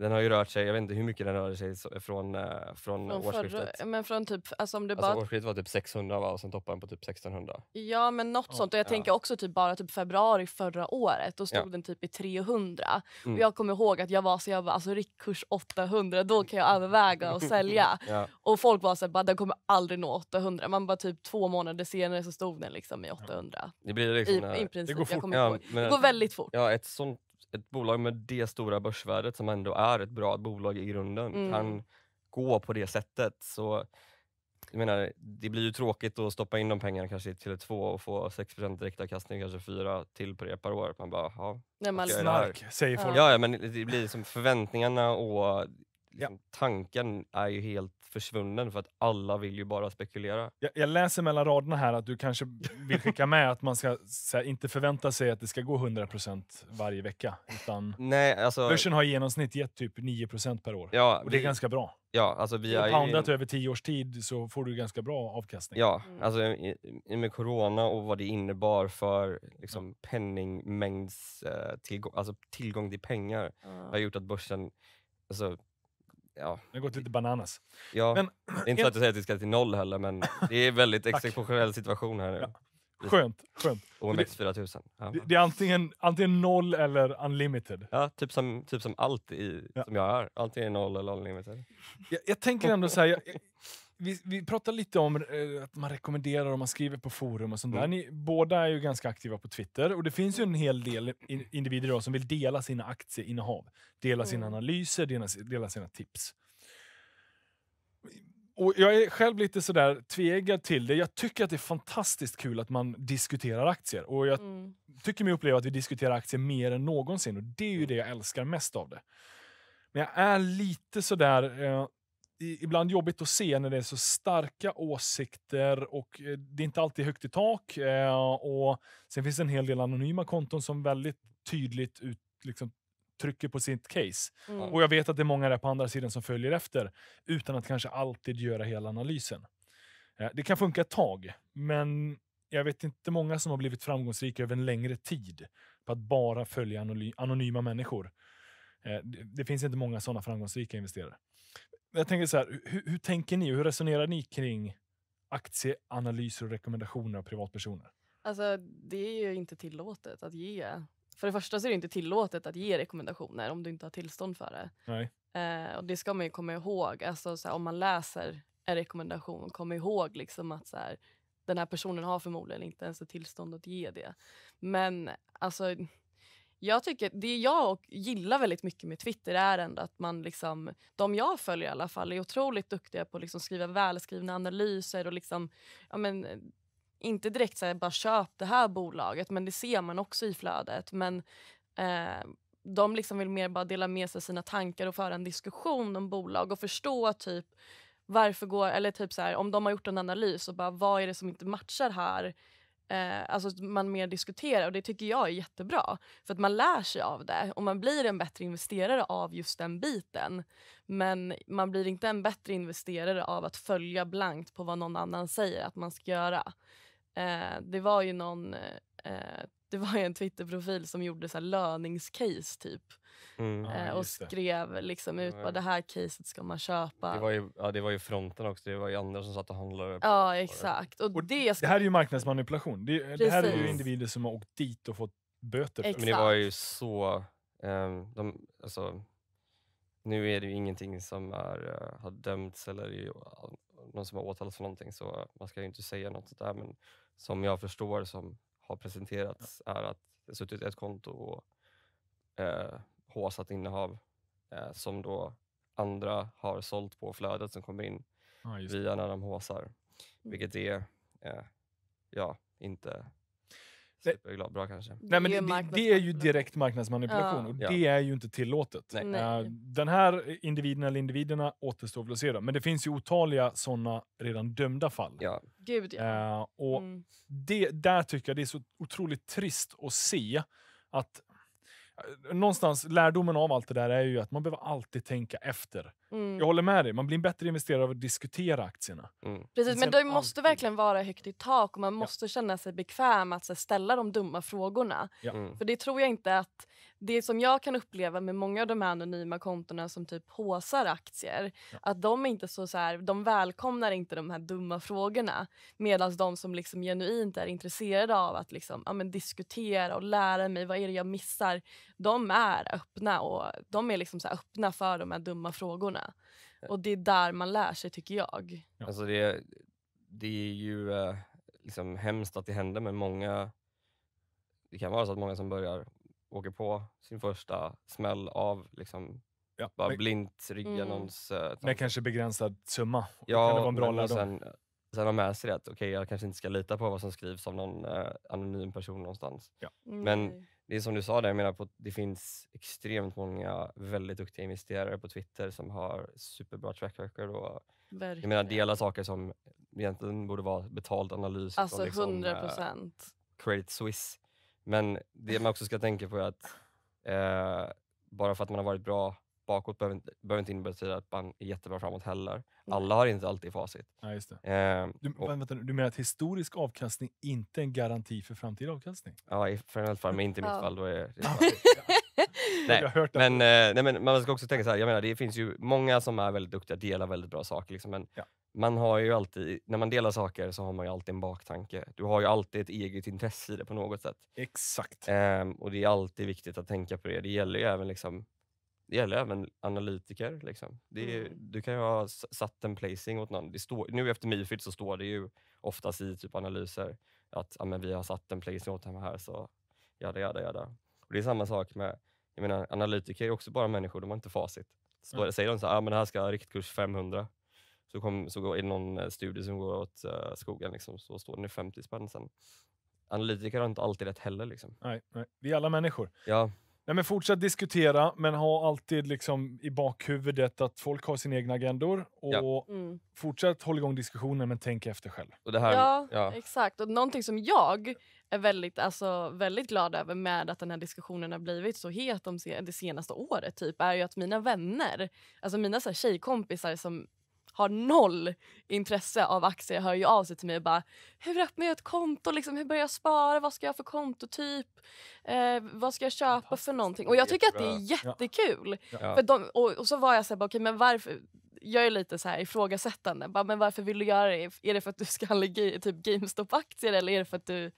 den har ju rört sig, jag vet inte hur mycket den rörde sig eh, från, från, från årsskiftet. Förra, men från typ, alltså om det alltså, bara... Alltså årsskiftet var typ 600 va? och sen toppade den på typ 1600. Ja men något oh. sånt och jag ja. tänker också typ bara typ februari förra året då stod ja. den typ i 300. Mm. Och jag kommer ihåg att jag var så jag bara alltså riktkurs 800 då kan jag överväga att sälja. ja. Och folk var så här, bara den kommer aldrig nå 800. Man bara typ två månader senare så stod den liksom i 800. Det blir liksom I, i princip, det går fort. Ja, men... Det går väldigt fort. Ja ett sånt ett bolag med det stora börsvärdet som ändå är ett bra bolag i grunden mm. kan gå på det sättet. Så jag menar, det blir ju tråkigt att stoppa in de pengarna kanske i Tele2 och få 6 direktavkastning, kanske 4 till på det per år. Man bara, ja. snark, alltså säger folk. ja, men det blir som förväntningarna och liksom, ja. tanken är ju helt försvunnen för att alla vill ju bara spekulera. Jag, jag läser mellan raderna här att du kanske vill skicka med att man ska här, inte förvänta sig att det ska gå 100% varje vecka. Utan Nej, alltså, börsen har i genomsnitt gett typ 9% per år ja, och det är ganska bra. Ja, alltså vi är poundat över 10 års tid så får du ganska bra avkastning. Ja, mm. alltså i, i med corona och vad det innebar för liksom, mm. penningmängds eh, tillgång, alltså tillgång till pengar mm. har gjort att börsen alltså, Ja. Det har gått lite bananas. Ja. Men, det är inte så att jag säger att vi ska till noll heller, men det är en väldigt exceptionell situation här nu. Ja. Skönt. skönt. OMX 4000. Ja. Det, det, är antingen, antingen noll eller unlimited. Ja, typ som, typ som allt i, ja. som jag är. Antingen noll eller unlimited. Jag, jag tänker ändå så här, jag, vi, vi pratade lite om eh, att man rekommenderar och man skriver på forum och sånt mm. Ni båda är ju ganska aktiva på Twitter och det finns ju en hel del in, individer då som vill dela sina aktieinnehav. Dela sina mm. analyser, dela, dela sina tips. Och jag är själv lite sådär tvegad till det. Jag tycker att det är fantastiskt kul att man diskuterar aktier. Och jag mm. tycker mig uppleva att vi diskuterar aktier mer än någonsin. Och det är ju mm. det jag älskar mest av det. Men jag är lite sådär... Eh, ibland jobbigt att se när det är så starka åsikter och eh, det är inte alltid högt i tak. Eh, och sen finns det en hel del anonyma konton som väldigt tydligt ut, liksom, trycker på sitt case. Mm. Och jag vet att det är många där på andra sidan som följer efter utan att kanske alltid göra hela analysen. Eh, det kan funka ett tag, men jag vet inte många som har blivit framgångsrika över en längre tid på att bara följa anonyma människor. Det finns inte många sådana framgångsrika investerare jag tänker så här, hur, hur, tänker ni? och Hur resonerar ni kring aktieanalyser och rekommendationer av privatpersoner? Alltså, det är ju inte tillåtet att ge. För det första så är det inte tillåtet att ge rekommendationer om du inte har tillstånd för det. Nej. Eh, och Det ska man ju komma ihåg. Alltså, så här, om man läser en rekommendation, kom ihåg liksom att så här, den här personen har förmodligen inte ens ett tillstånd att ge det. Men alltså, jag tycker, det jag gillar väldigt mycket med Twitter är ändå att man liksom, de jag följer i alla fall är otroligt duktiga på att liksom skriva välskrivna analyser och liksom, ja men, inte direkt säga bara köp det här bolaget, men det ser man också i flödet. Men eh, de liksom vill mer bara dela med sig sina tankar och föra en diskussion om bolag och förstå typ varför går, eller typ så här, om de har gjort en analys och bara vad är det som inte matchar här? eh, alltså man mer diskuterar och det tycker jag är jättebra. För att man lär sig av det och man blir en bättre investerare av just den biten. Men man blir inte en bättre investerare av att följa blankt på vad någon annan säger att man ska göra. Eh, det var ju någon eh, eh det var en Twitterprofil som gjorde så här löningscase typ Mm. Eh, och skrev liksom ut mm. det här caset ska man köpa. Det var ju, ja, det var ju fronten också, det var ju andra som satt och handlade. Ja, exakt. Och, och det, ska... det, här är ju marknadsmanipulation. Det, det här är ju individer som har åkt dit och fått böter. Exakt. Men det var ju så... Um, de, alltså, nu är det ju ingenting som är, uh, har dömts eller ju, uh, någon som har åtalats för någonting, så man ska ju inte säga något sånt där. Men som jag förstår, som har presenterats, är att det suttit ett konto och uh, håsat innehav eh, som då andra har sålt på flödet som kommer in ah, via när de håsar. Mm. Vilket är eh, ja, inte superglad bra kanske. Nej, men det, det är ju direkt marknadsmanipulation ja. och det är ju inte tillåtet. Nej. Eh, den här individen eller individerna återstår väl att se. Då. Men det finns ju otaliga sådana redan dömda fall. Ja. Gud, ja. Eh, och mm. det, där tycker jag det är så otroligt trist att se att någonstans lärdomen av allt det där är ju att man behöver alltid tänka efter. Mm. Jag håller med dig, man blir en bättre investerare av att diskutera aktierna. Mm. Precis, men, det måste alltid. verkligen vara högt i tak och man måste ja. känna sig bekväm att ställa de dumma frågorna. Ja. Mm. För det tror jag inte att, det som jag kan uppleva med många av de här anonyma kontona som typ håsar aktier, ja. att de inte så, så här, de välkomnar inte de här dumma frågorna. Medan de som liksom genuint är intresserade av att liksom, ja, men diskutera och lära mig vad är det jag missar, de är öppna och de är liksom så öppna för de här dumma frågorna med. Och det är där man lär sig, tycker jag. Ja. Alltså det, det är ju eh, liksom hemskt att det händer, men många... Det kan vara så att många som börjar åker på sin första smäll av liksom, ja, bara blint rygga Mm. Någons, eh, med kanske begränsad summa. Ja, det kan det vara en bra lärdom. Sen, sen ha med sig det att okay, jag kanske inte ska lita på vad som skrivs av någon eh, anonym person någonstans. Ja. Mm, men det är som du sa, där, jag menar på, det finns extremt många väldigt duktiga investerare på Twitter som har superbra track record och jag menar, delar saker som egentligen borde vara betald analys. Alltså liksom, 100%. Eh, Credit Suisse. Men det man också ska tänka på är att eh, bara för att man har varit bra bakåt behöver inte, behöver inte betyda att man är jättebra framåt heller. Alla har inte alltid facit. Ja, just det. Eh, du, och, vänta, du menar att historisk avkastning inte är en garanti för framtida avkastning? Ja, i Frenells fall, men inte i mitt ja. fall. Då är det nej, men, eh, nej, men man ska också tänka så här, jag menar, det finns ju många som är väldigt duktiga, och delar väldigt bra saker, liksom, men ja. man har ju alltid, när man delar saker så har man ju alltid en baktanke. Du har ju alltid ett eget intresse i det på något sätt. Exakt. Eh, och det är alltid viktigt att tänka på det. Det gäller ju även liksom det gäller även analytiker. Liksom. Är, mm. Du kan ju ha satt en placing åt någon. Det står, nu efter Mifid så står det ju oftast i typ analyser att ja, men vi har satt en placing åt den här, så jada, jada, jada. Och det är samma sak med jag menar, analytiker är också bara människor, de har inte facit. Så mm. Säger de så här, ah, men det här ska ha riktkurs 500, så, kom, så går, är det någon eh, studie som går åt uh, skogen, liksom, så står den i 50 spänn sen. Analytiker har inte alltid rätt heller. Liksom. Nej, nej, vi är alla människor. Ja. Nej, men fortsätt diskutera, men ha alltid liksom i bakhuvudet att folk har sina egna agendor. Och ja. mm. Fortsätt hålla igång diskussionen, men tänk efter själv. Här, ja, ja, exakt. Och någonting som jag är väldigt, alltså, väldigt glad över med att den här diskussionen har blivit så het om det senaste året typ, är ju att mina vänner, alltså mina så här, tjejkompisar som har noll intresse av aktier hör ju av sig till mig och bara “hur öppnar jag ett konto? Liksom, hur börjar jag spara? Vad ska jag ha för kontotyp? Eh, vad ska jag köpa för någonting?” Och jag tycker att det är jättekul. Ja. För de, och, och, så var jag såhär, här, okay, men varför? jag är lite så här ifrågasättande. Bara, men varför vill du göra det? Är det för att du ska handla typ GameStop-aktier eller är det för att du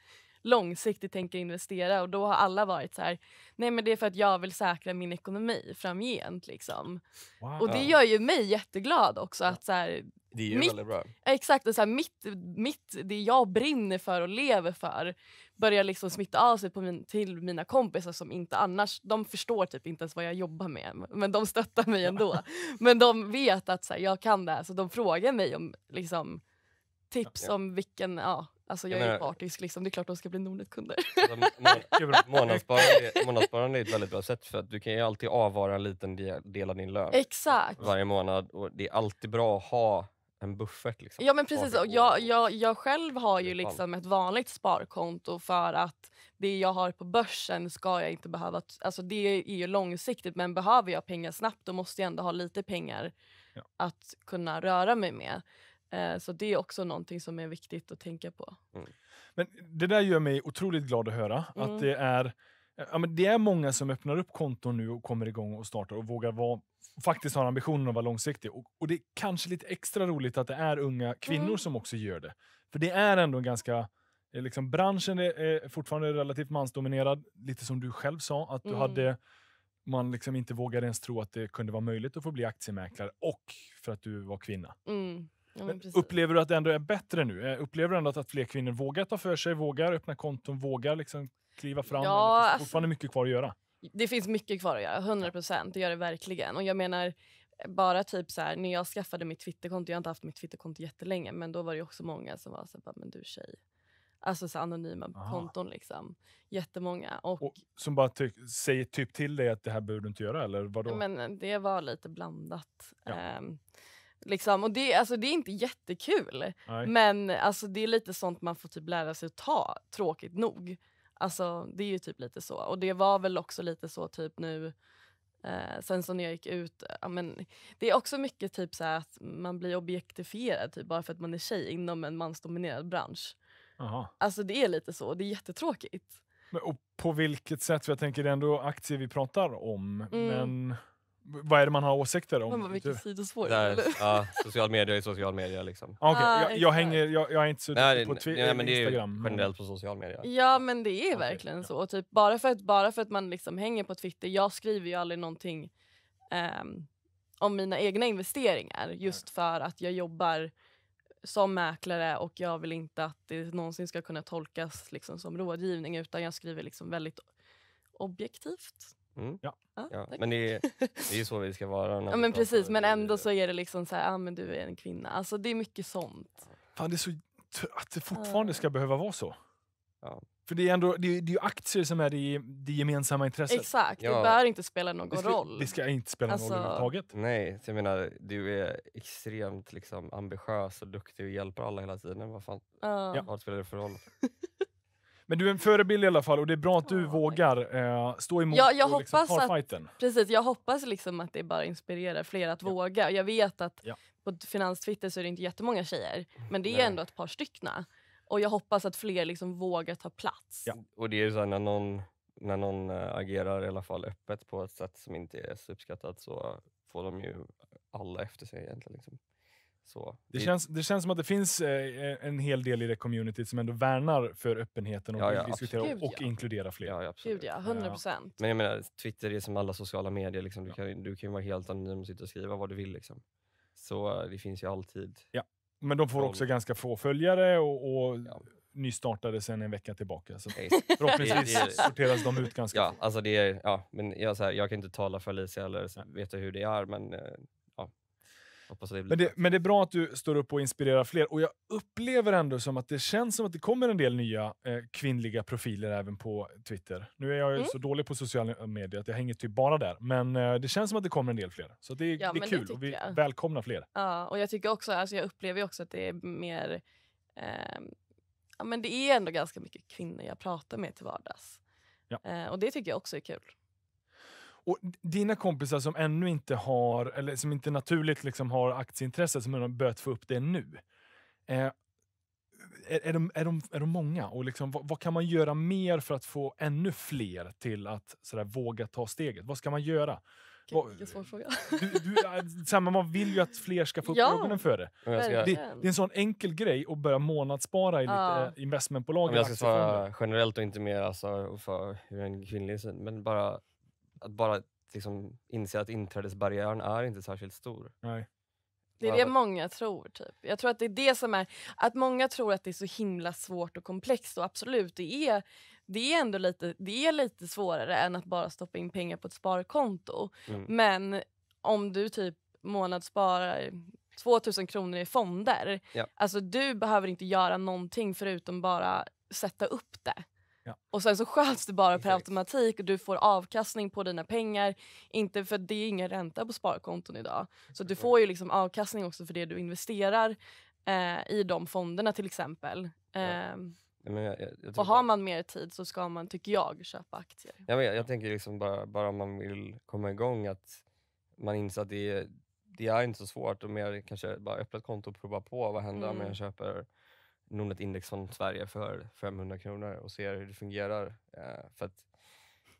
långsiktigt tänker investera och då har alla varit så här, nej men det är för att jag vill säkra min ekonomi framgent. Liksom. Wow. Och det gör ju mig jätteglad också. att så här, det är ju mitt, väldigt bra. Exakt, och så här, mitt, mitt, det jag brinner för och lever för börjar liksom smitta av sig på min, till mina kompisar som inte annars, de förstår typ inte ens vad jag jobbar med men de stöttar mig ändå. men de vet att så här, jag kan det här så de frågar mig om liksom, tips ja. om vilken, ja, Alltså jag, jag menar, är partisk, liksom. det är klart de ska bli Nordnet-kunder. Alltså, månadssparande, månadssparande är ett väldigt bra sätt för att du kan ju alltid avvara en liten del av din lön Exakt. varje månad. Och Det är alltid bra att ha en buffert. Liksom. Ja men precis. Och jag, jag, jag själv har ju liksom ett vanligt sparkonto för att det jag har på börsen ska jag inte behöva... Alltså det är ju långsiktigt men behöver jag pengar snabbt då måste jag ändå ha lite pengar ja. att kunna röra mig med. Eh, så det är också någonting som är viktigt att tänka på. Mm. Men Det där gör mig otroligt glad att höra. Mm. Att det är, ja, men det är många som öppnar upp konton nu och kommer igång och startar och vågar vara, faktiskt har ambitionen att vara långsiktig. Och, och, det är kanske lite extra roligt att det är unga kvinnor mm. som också gör det. För det är ändå en ganska eh, Liksom, branschen är fortfarande relativt mansdominerad, lite som du själv sa, att du mm. hade man liksom inte vågade ens tro att det kunde vara möjligt att få bli aktiemäklare och för att du var kvinna. Mm. Ja, upplever du att det ändå är bättre nu? Eh, upplever du ändå att fler kvinnor vågar ta för sig, vågar öppna konton, vågar liksom kliva fram? Ja, det finns alltså- fortfarande mycket kvar att göra? Det finns mycket kvar att göra, 100 procent. Det gör det verkligen. Och jag menar, bara typ så här, när jag skaffade mitt Twitterkonto, jag har inte haft mitt Twitterkonto jättelänge, men då var det också många som var så här, men du tjej. Alltså så anonyma Aha. konton. Liksom. Jättemånga. Och, och som bara säger typ till dig att det här behöver du inte göra? Eller vadå? Men det var lite blandat. Ja. Um, Liksom. Och det, alltså, det är inte jättekul, Nej. men alltså, det är lite sånt man får typ lära sig att ta, tråkigt nog. Alltså, det är ju typ lite så. Och det var väl också lite så typ nu eh, sen som jag gick ut. Ja, det är också mycket typ så att man blir objektifierad typ, bara för att man är tjej inom en mansdominerad bransch. Aha. Alltså det är lite så, det är jättetråkigt. Men, och på vilket sätt? För jag tänker det är ändå aktier vi pratar om. Mm. men vad är det man har åsikter om? Man vilken typ. sidospår. Där, ja, social media är social media. Liksom. Ah, okay. ah, jag, jag, hänger, jag, jag, är inte så nej, på Twitter, nej, men det Instagram. Är generellt på social media. Ja, men det är verkligen okay, så. Ja. Typ, bara, för att, bara för att man liksom hänger på Twitter. Jag skriver ju aldrig någonting um, om mina egna investeringar just för att jag jobbar som mäklare och jag vill inte att det någonsin ska kunna tolkas liksom, som rådgivning utan jag skriver liksom väldigt objektivt Mm. Ja. Ah, ja. Men det är, det är så vi ska vara. ja, men precis, men ändå så är det liksom så här, ah, men du är en kvinna. Alltså det är mycket sånt. Fan, det är så att det fortfarande ska behöva vara så. Ja. För det är, ändå, det, är, det är aktier som är det, det gemensamma intresset. Exakt, ja. det bör inte spela någon det ska, roll. Det ska inte spela någon roll alltså- överhuvudtaget. Nej, jag menar du är extremt liksom, ambitiös och duktig och hjälper alla hela tiden. Vad fan, uh. Ja. vad spelar det för roll? Men du är en förebild i alla fall och det är bra att du vågar eh, stå emot ja, jag och liksom hoppas ta fighten. Att, precis, jag hoppas liksom att det bara inspirerar fler att ja. våga. Jag vet att ja. på finanstwitter så är det inte jättemånga tjejer men det är Nej. ändå ett par styckna. Och jag hoppas att fler liksom vågar ta plats. Ja. Och det är så här, när någon, när någon eh, agerar i alla fall öppet på ett sätt som inte är så uppskattat så får de ju alla efter sig egentligen. Liksom. Så. Det, känns, det känns som att det finns eh, en hel del i det communityt som ändå värnar för öppenheten och ja, ja, diskutera Gud, och ja. fler. Ja, ja, Gud ja, 100 procent. Men jag menar, Twitter är som alla sociala medier. Liksom. Du, kan, du kan vara helt anonym och sitta och skriva vad du vill. Liksom. Så eh, det finns ju alltid. Ja. Men de får också ganska få följare och, och nystartade sen en vecka tillbaka. Så förhoppningsvis sorteras de ut ganska ja, fort. Alltså det är, ja, men jag, så här, jag kan inte tala för Alicia eller veta hur det är, men eh, det men, det, men, det, är bra att du står upp och inspirerar fler. Och jag upplever ändå som att det känns som att det kommer en del nya eh, kvinnliga profiler även på Twitter. Nu är jag mm. så dålig på sociala medier att jag hänger typ bara där. Men eh, det känns som att det kommer en del fler. Så det, ja, det är kul och vi jag. välkomnar fler. Ja, och jag tycker också, alltså jag upplever också att det är mer... Eh, ja, men det är ändå ganska mycket kvinnor jag pratar med till vardags. Ja. Eh, och det tycker jag också är kul. Och dina kompisar som ännu inte har, eller som inte naturligt liksom har aktieintresse som har börjat få upp det nu. Eh, är, är, de, är, de, är de många? Och liksom, vad, vad, kan man göra mer för att få ännu fler till att sådär, våga ta steget? Vad ska man göra? vilken svår fråga. Du, du, eh, samma, man vill ju att fler ska få upp ja, ögonen för det. Det, det. är en sån enkel grej att börja månadsspara i ja. lite eh, investmentbolag. Jag ska svara generellt och inte mer alltså, för en kvinnlig syn, men bara att bara liksom, inse att inträdesbarriären är inte särskilt stor. Nej. Det är det många tror. typ. Jag tror att det är det som är... Att många tror att det är så himla svårt och komplext. Och absolut, det är, det är ändå lite, det är lite svårare än att bara stoppa in pengar på ett sparkonto. Mm. Men om du typ månadssparar 2000 kronor i fonder. Ja. Alltså du behöver inte göra någonting förutom bara sätta upp det. Och sen så sköts det bara per Exakt. automatik och du får avkastning på dina pengar. Inte för det är ingen ränta på sparkonton idag. Så du får ju liksom avkastning också för det du investerar eh, i de fonderna till exempel. Eh, ja. Ehm, jag, jag och har man mer tid så ska man, tycker jag, köpa aktier. Jag, jag tänker liksom bara, bara om man vill komma igång att man inser att det, det är inte så svårt och mer kanske bara öppna ett konto och prova på vad händer mm. om jag mm. köper Nordnet Index från Sverige för 500 kronor och ser hur det fungerar. Eh, för att,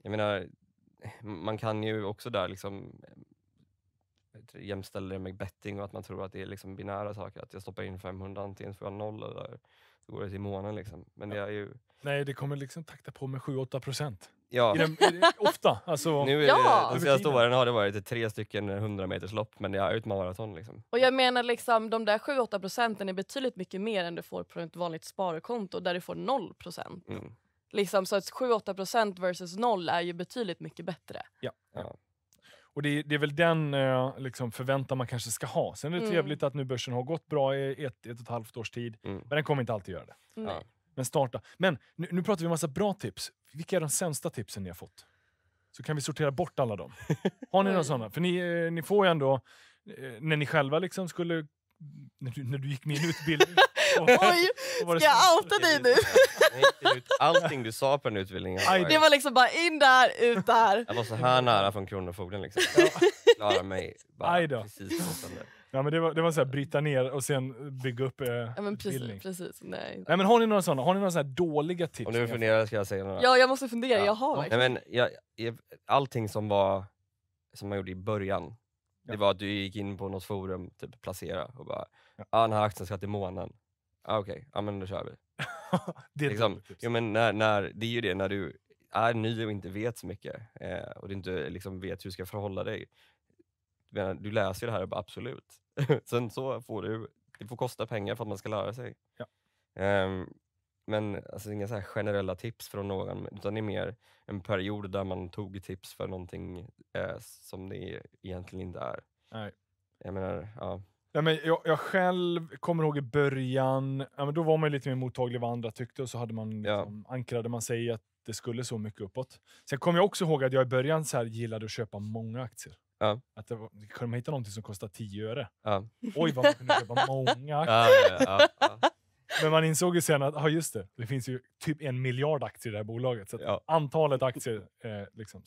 jag menar, man kan ju också där liksom eh, jämställa det med betting och att man tror att det är liksom binära saker. Att jag stoppar in 500, antingen får jag noll eller så går det till månen. Liksom. Men det är ju... Nej, det kommer liksom takta på med 7-8 procent. Ja. I den, ofta. Alltså. Nu är ja. de senaste åren har det varit tre stycken 100 meters lopp men jag har ut Liksom. Och jag menar liksom, de där 7-8 procenten är betydligt mycket mer än du får på ett vanligt sparkonto där du får 0 procent. Mm. Liksom, så 7-8 procent versus 0 är ju betydligt mycket bättre. Ja. ja. Och det, det, är väl den eh, liksom, förväntan man kanske ska ha. Sen är det mm. trevligt att nu börsen har gått bra i ett, ett och ett halvt års tid, mm. men den kommer inte alltid göra det. Men starta. Men nu, nu pratar vi massa bra tips vilka är de sämsta tipsen ni har fått? Så kan vi sortera bort alla dem. Har ni några sådana? För ni, eh, ni får ju ändå, eh, när ni själva liksom skulle när du, när du, gick min utbildning. Oj, ska jag outa dig nu? Allting du sa på den utbildningen. Var det var liksom bara in där, ut där. Jag var så här nära från Kronofogden. Liksom. Klara mig bara precis. Ja, men det var, det var så här, bryta ner och sen bygga upp eh, ja, men precis, precis. Nej. Nej, men Har ni några sådana? Har ni några sådana dåliga tips? Om du funderar, ska jag säga några. Ja, jag måste fundera. Ja. Jag har verkligen. Nej, men jag, jag, allting som, var, som man gjorde i början, det var att du gick in på något forum, typ placera och bara ja. ah, “den här aktien ska till månen”. Ah, Okej, okay. ah, då kör vi. det är liksom, jo, men när, när, det är ju det när du är ny och inte vet så mycket eh, och du inte liksom, vet hur du ska förhålla dig du läser det här och bara absolut. Sen så får du, det får kosta pengar för att man ska lära sig. Ja. Um, men alltså, inga så här generella tips från någon, utan det är mer en period där man tog tips för någonting eh, som det egentligen inte är. Nej. Jag menar, ja. Ja, men jag, jag själv kommer ihåg i början, ja, men då var man lite mer mottaglig vad andra tyckte och så hade man liksom, ja. ankrade man sig i att det skulle så mycket uppåt. Sen kommer jag också ihåg att jag i början så här gillade att köpa många aktier. Ja. Att det var, kunde man hitta någonting som kostade 10 öre? Ja. Oj, vad man kunde köpa många aktier. Men man insåg ju sen att ah, just det, det finns ju typ en miljard aktier i det här bolaget. Så antalet aktier... Eh, liksom,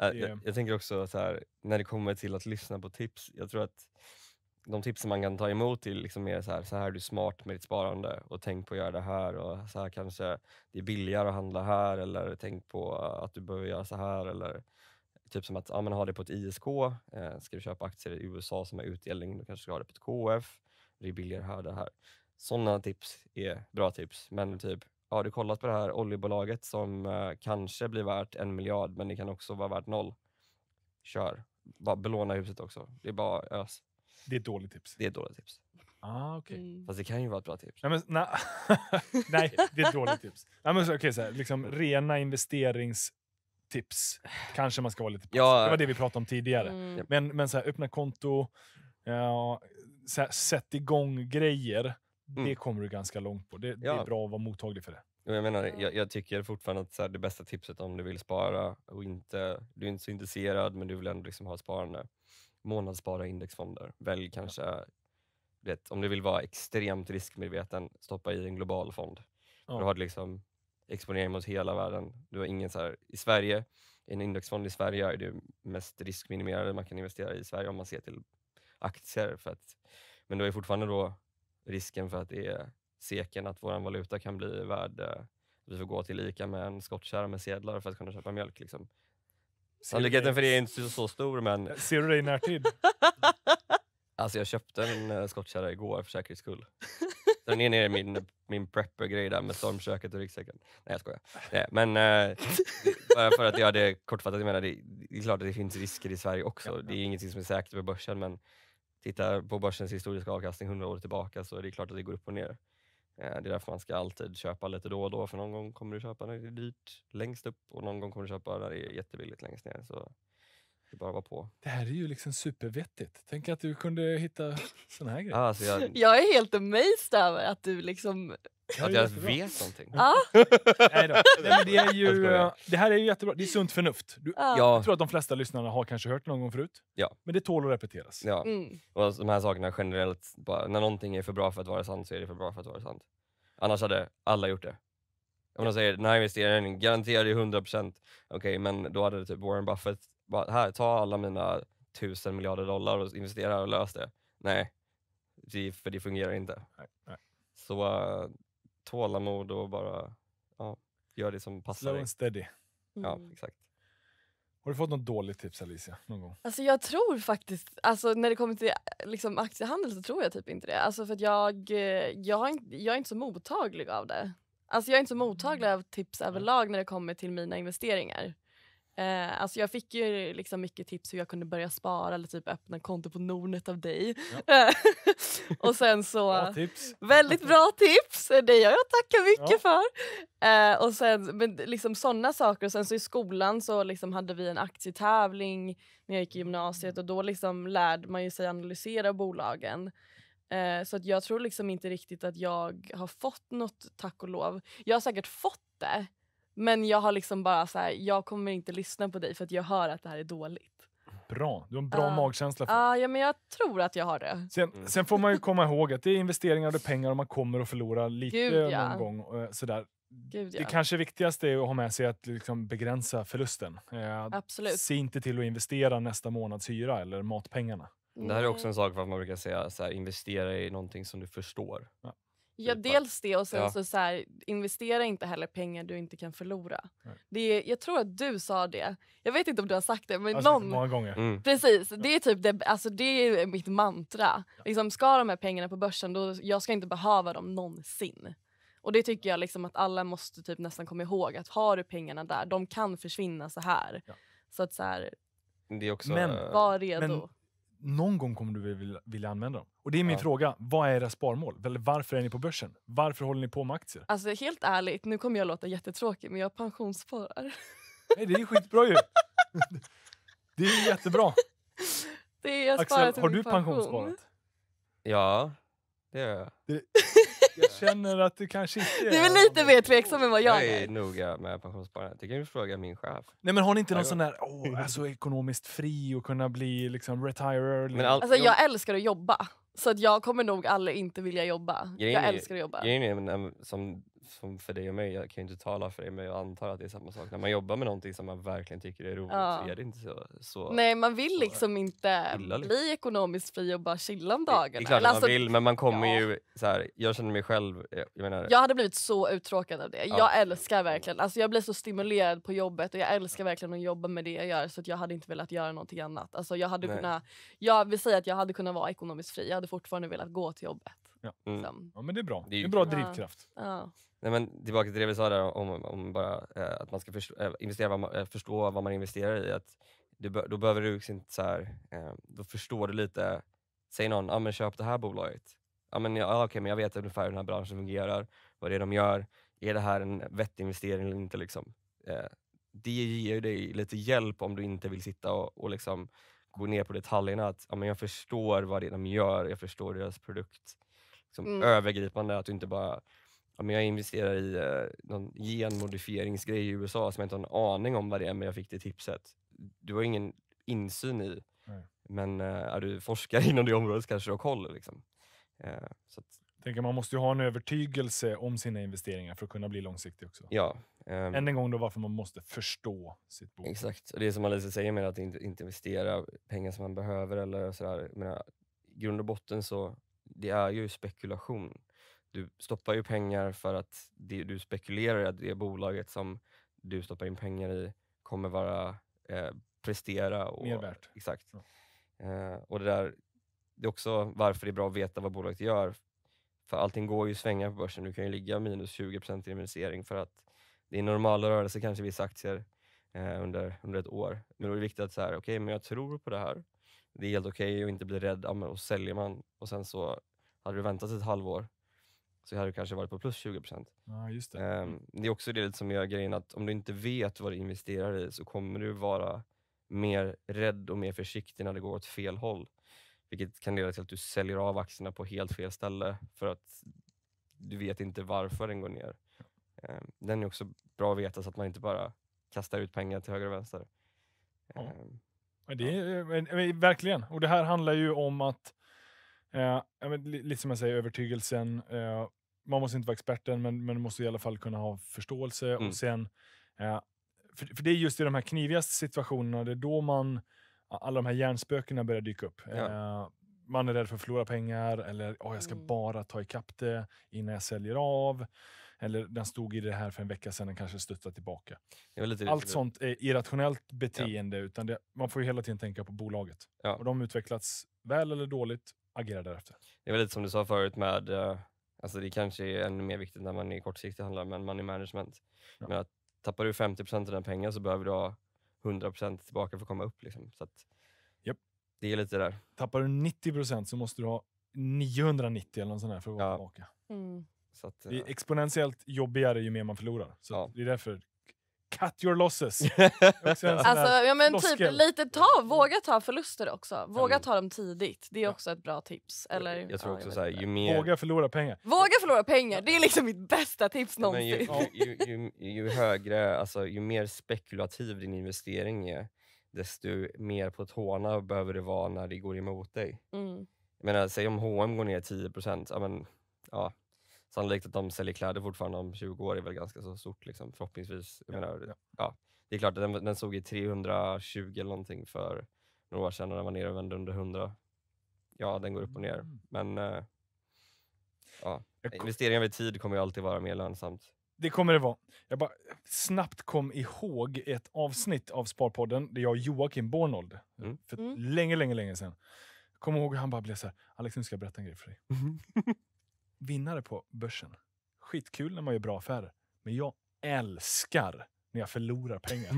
är, jag, jag, tänker också så här, när det kommer till att lyssna på tips. Jag tror att de tips som man kan ta emot är liksom mer så här, så här är du smart med ditt sparande och tänk på att göra det här och så här kanske det är billigare att handla här eller tänk på att du behöver göra så här eller Typ som att ja, men ha det på ett ISK, eh, ska du köpa aktier i USA som har utdelning, då kanske du ska ha det på ett KF, det är billigare här, det här. Sådana tips är bra tips, men typ har du kollat på det här oljebolaget som eh, kanske blir värt en miljard, men det kan också vara värt noll? Kör. Bara belåna huset också. Det är bara ös. Det är ett dåligt tips. Det är ett dåligt tips. Ah, okay. Mm. Fast det kan ju vara ett bra tips. Nej, men, na, nej det är ett dåligt tips. Nej, men, okay, så här, liksom, rena investerings tips. Kanske man ska vara lite på. Det var det vi pratade om tidigare. Mm. Men, men så här, öppna konto, ja, så här, sätt igång grejer. Mm. Det kommer du ganska långt på. Det, ja. det, är bra att vara mottaglig för det. Jag, menar, jag, jag tycker fortfarande att så här, det bästa tipset om du vill spara och inte, du är inte så intresserad men du vill ändå liksom ha sparande. Månadsspara indexfonder. Välj kanske, ja. vet, om du vill vara extremt riskmedveten, stoppa i en global fond. Ja. Då har du liksom exponering mot hela världen. Du har ingen så här, I Sverige, en indexfond i Sverige är det mest riskminimerade man kan investera i Sverige om man ser till aktier. För att, men du har fortfarande då risken för att det är seken att vår valuta kan bli värd, eh, vi får gå till lika med en skottkärra med sedlar för att kunna köpa mjölk. Liksom. Sannolikheten för det är inte så stor men... Ser du det i närtid? Alltså jag köpte en eh, skottkärra igår för säkerhets skull. Så ni ner min, min prepper-grej där med stormköket och ryggsäcken. Nej jag skojar. Nej, men eh, bara för att jag det kortfattat, jag menar det, det är klart att det finns risker i Sverige också. Det är ingenting som är säkert med börsen men titta på börsens historiska avkastning 100 år tillbaka så är det klart att det går upp och ner. Eh, det är därför man ska alltid köpa lite då och då, för någon gång kommer du köpa när det är dyrt längst upp och någon gång kommer du köpa när det är jättebilligt längst ner. Så det bara var på. Det här är ju liksom supervettigt. Tänk att du kunde hitta såna här grejer. Alltså jag... jag är helt amazed över att du liksom att jag vet någonting. Ah. Nej då. det, är ju, det här är ju jättebra. Det är sunt förnuft. Du, ja. Jag tror att de flesta lyssnarna har kanske hört det någon gång förut. Ja. Men det tål att repeteras. Ja. Mm. Och alltså, de här sakerna generellt, bara, när någonting är för bra för att vara sant så är det för bra för att vara sant. Annars hade alla gjort det. Om de säger den här investeringen garanterar dig 100%, okej okay, men då hade typ Warren Buffett bara, här, ta alla mina tusen miljarder dollar och investera och lös det. Nej, det, för det fungerar inte. Nej, nej. Så uh, tålamod och bara ja, gör det som passar Slow dig. and steady. Mm. Ja, exakt. Har du fått något dåligt tips Alicia? Någon gång? Alltså jag tror faktiskt, alltså när det kommer till eh, liksom, aktiehandel så tror jag typ inte det. Alltså för jag, eh, jag, inte, jag är inte så mottaglig av det. Alltså jag är inte så mm. mottaglig av tips överlag när det kommer till mina investeringar. Eh, alltså jag fick ju liksom mycket tips hur jag kunde börja spara eller typ öppna konto på Nordnet av dig. Ja. Eh, och sen så... Bra tips. Väldigt bra tips! Eh, det gör jag tackar mycket ja. för. Eh, och sen, men liksom sådana saker. Och sen så i skolan så liksom hade vi en aktietävling när jag gick i gymnasiet och då liksom lärde man ju sig analysera bolagen. Eh, så att jag tror liksom inte riktigt att jag har fått något tack och lov. Jag har säkert fått det men jag har liksom bara så här, jag kommer inte lyssna på dig för att jag hör att det här är dåligt. Bra. Du har en bra uh, magkänsla. För. Uh, ja, men jag tror att jag har det. Sen, mm. sen får man ju komma ihåg att det är investeringar och pengar och man kommer att förlora lite Gud, någon ja. gång. Eh, sådär. Gud, ja. Det kanske viktigaste är att ha med sig att liksom begränsa förlusten. Eh, Absolut. Se inte till att investera nästa månads hyra eller matpengarna. Mm. Det här är också en sak för att man brukar säga så här, investera i någonting som du förstår. Ja. Ja, typ dels det och sen ja. så, så här, investera inte heller pengar du inte kan förlora. Det är, jag tror att du sa det. Jag vet inte om du har sagt det, men alltså, någon... Många gånger. Mm. Precis, det är typ det, alltså, det är mitt mantra. Ja. Liksom, ska de här pengarna på börsen, då, jag ska inte behöva dem någonsin. Och det tycker jag liksom att alla måste typ nästan komma ihåg. Att har du pengarna där, de kan försvinna så här. Ja. Så att så här, men, var redo. Men någon gång kommer du vilja, vilja använda dem. Och det är min ja. fråga, vad är era sparmål? Eller varför är ni på börsen? Varför håller ni på med aktier? Alltså helt ärligt, nu kommer jag låta jättetråkig men jag pensionssparar. Nej, det är skitbra ju! Det är jättebra. Det är jag Axel, har du pension. pensionssparat? Ja, det gör jag. Det, känner att du kanske inte är... Du är lite mer tveksam än vad jag är. Jag är noga med pensionssparandet. Det kan du fråga min chef. Nej, men har ni inte någon alltså- sån där, oh, alltså ekonomiskt fri och kunna bli liksom retire early? Men liksom? all... Alltså jag älskar att jobba. Så att jag kommer nog aldrig inte vilja jobba. Grejen jag älskar att jobba. Grejen är, som som för dig och mig, jag kan ju inte tala för dig men jag antar att det är samma sak. När man jobbar med någonting som man verkligen tycker är roligt ja. så är det inte så, så Nej man vill liksom inte illa, liksom. bli ekonomiskt fri och bara chilla om dagarna. Det, är klart alltså, man vill men man kommer ja. ju, så här, jag känner mig själv... Jag, jag, menar, jag hade blivit så uttråkad av det. Ja. Jag älskar verkligen, alltså jag blir så stimulerad på jobbet och jag älskar verkligen att jobba med det jag gör så jag hade inte velat göra någonting annat. Alltså jag hade Nej. kunnat, jag vill säga att jag hade kunnat vara ekonomiskt fri, jag hade fortfarande velat gå till jobbet. Ja. Mm. Liksom. ja. men det är bra. Det är, en bra drivkraft. Ja. Ja. Nej, men tillbaka till det vi sa där om, om bara, eh, att man ska förstå, eh, investera vad man, eh, förstå vad man investerar i. Att du, då behöver du inte liksom så här, eh, då förstår du lite, säger någon ah, men köp det här bolaget. Ah, men, ja, ah, okay, men jag vet ungefär hur den här branschen fungerar, vad det är de gör. Är det här en vettig investering eller inte? Liksom? Eh, det ger dig lite hjälp om du inte vill sitta och, och liksom gå ner på detaljerna. Att ah, men jag förstår vad det är de gör, jag förstår deras produkt. Liksom, mm. Övergripande, att du inte bara men jag investerar i eh, någon genmodifieringsgrej i USA som jag inte har en aning om vad det är, men jag fick det tipset. Du har ingen insyn i, Nej. men eh, är du forskare inom det området kanske du har koll. Liksom. Eh, så att, Tänker man måste ju ha en övertygelse om sina investeringar för att kunna bli långsiktig också. Ja. Um, Än en gång då varför man måste förstå sitt bolag. Exakt, och det är som Alice säger med att inte, inte investera pengar som man behöver eller sådär. Men, grund och botten så, det är ju spekulation du stoppar ju pengar för att det, du spekulerar i att det bolaget som du stoppar in pengar i kommer vara eh, prestera. Och, Mer värt. Exakt. Mm. Eh, och det, där, det är också varför det är bra att veta vad bolaget gör. För allting går ju svänga på börsen. Du kan ju ligga minus 20 i investering för att det är normala rörelser kanske vissa aktier eh, under, under ett år. Men då är det viktigt att säga, okej, okay, men jag tror på det här. Det är helt okej okay att inte bli rädd och säljer man och sen så hade du väntat ett halvår så hade du kanske varit på plus 20 procent. Ah, det. Mm. det är också det som gör grejen att om du inte vet vad du investerar i så kommer du vara mer rädd och mer försiktig när det går åt fel håll. Vilket kan leda till att du säljer av aktierna på helt fel ställe för att du vet inte varför den går ner. Ehm, den är också bra att veta så att man inte bara kastar ut pengar till höger och vänster. Ja. Ehm, det är, ja. Verkligen, och det här handlar ju om att Eh, men, lite som jag säger, övertygelsen. Eh, man måste inte vara experten, men, men måste i alla fall kunna ha förståelse. Mm. Och sen, eh, för, för, det är just i de här knivigaste situationerna, det är då man, alla de här hjärnspökena börjar dyka upp. Ja. Eh, man är rädd för att förlora pengar, eller oh, jag ska mm. bara ta ikapp det innan jag säljer av. Eller den stod i det här för en vecka sedan, den kanske stöttar tillbaka. Allt sånt är irrationellt beteende, ja. utan det, man får ju hela tiden tänka på bolaget. Ja. Har de utvecklats väl eller dåligt? agera därefter. Det är väl lite som du sa förut med, eh, alltså det kanske är ännu mer viktigt när man är kortsiktig handlare, men money management. Ja. Men att tappar du 50 av dina pengar så behöver du ha 100 tillbaka för att komma upp. Liksom. Så att, yep. Det är lite där. Tappar du 90 så måste du ha 990 eller något sånt där för att vara ja. tillbaka. Mm. Så att, det är eh, exponentiellt jobbigare ju mer man förlorar. Så ja. Det är därför cut your losses. alltså, ja, men typ, lite ta, våga ta förluster också. Våga ta dem tidigt. Det är också ett bra tips. Eller, jag tror också ja, så här, ju mer... Våga förlora pengar. Våga förlora pengar, det är liksom mitt bästa tips någonsin. Ju, ju, ju, ju, högre, alltså, ju mer spekulativ din investering är, desto mer på tårna behöver det vara när det går emot dig. Mm. Jag menar, säg om H&M går ner 10 procent, ja, sannolikt att de säljer kläder fortfarande om 20 år är väl ganska så stort liksom, förhoppningsvis. Ja, menar, ja. ja. Det är klart, den, den såg i 320 eller någonting för några år sedan när den var nere och vände under 100. Ja, den går upp och ner, mm. men eh, ja. investeringar vid tid kommer ju alltid vara mer lönsamt. Det kommer det vara. Jag bara snabbt kom ihåg ett avsnitt av Sparpodden där jag och Joakim Bornold, mm. för mm. länge, länge, länge sedan. Jag ihåg hur han bara blev så här, Alex nu ska jag berätta en grej för dig. vinnare på börsen. Skitkul när man gör bra affärer, men jag älskar när jag förlorar pengar.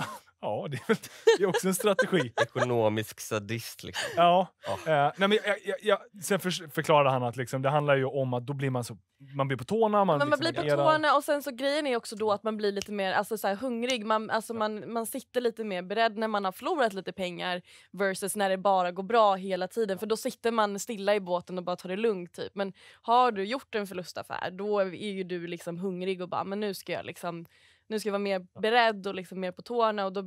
Ja, det är, det är också en strategi. Ekonomisk sadist, liksom. Ja. Oh. Eh, nej, men jag, jag, jag, sen för, förklarade han att liksom, det handlar ju om att då blir man så... Man blir på tårna. Man, liksom man blir på agerar. tårna och sen så grejen är också då att man blir lite mer alltså, så här, hungrig. Man, alltså, ja. man, man sitter lite mer beredd när man har förlorat lite pengar versus när det bara går bra hela tiden. För då sitter man stilla i båten och bara tar det lugnt. Typ. Men har du gjort en förlustaffär då är ju du liksom hungrig och bara men nu ska jag liksom nu ska jag vara mer beredd och liksom mer på tårna. Och då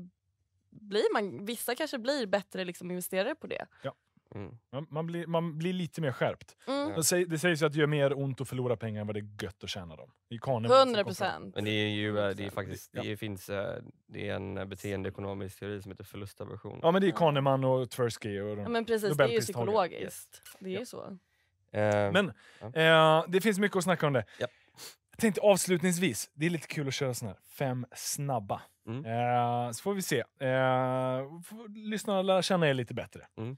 blir man, vissa kanske blir bättre liksom investerare på det. Ja. Mm. Man, blir, man blir lite mer skärpt. Mm. Det sägs ju att det gör mer ont att förlora pengar än vad det är gött att tjäna dem. I 100 Men det är ju eh, det är faktiskt, det ja. finns eh, det är en eh, beteendeekonomisk teori som heter förlustaversion. Ja men det är Kahneman och Tversky och ja, men precis, Det är ju psykologiskt. Yes. Det är ja. så. Uh, men uh, det finns mycket att snacka om det. Jag tänkte avslutningsvis, det är lite kul att köra såna här fem snabba. Mm. Eh, så får vi se. Eh, får lyssna och lära känna er lite bättre. Mm.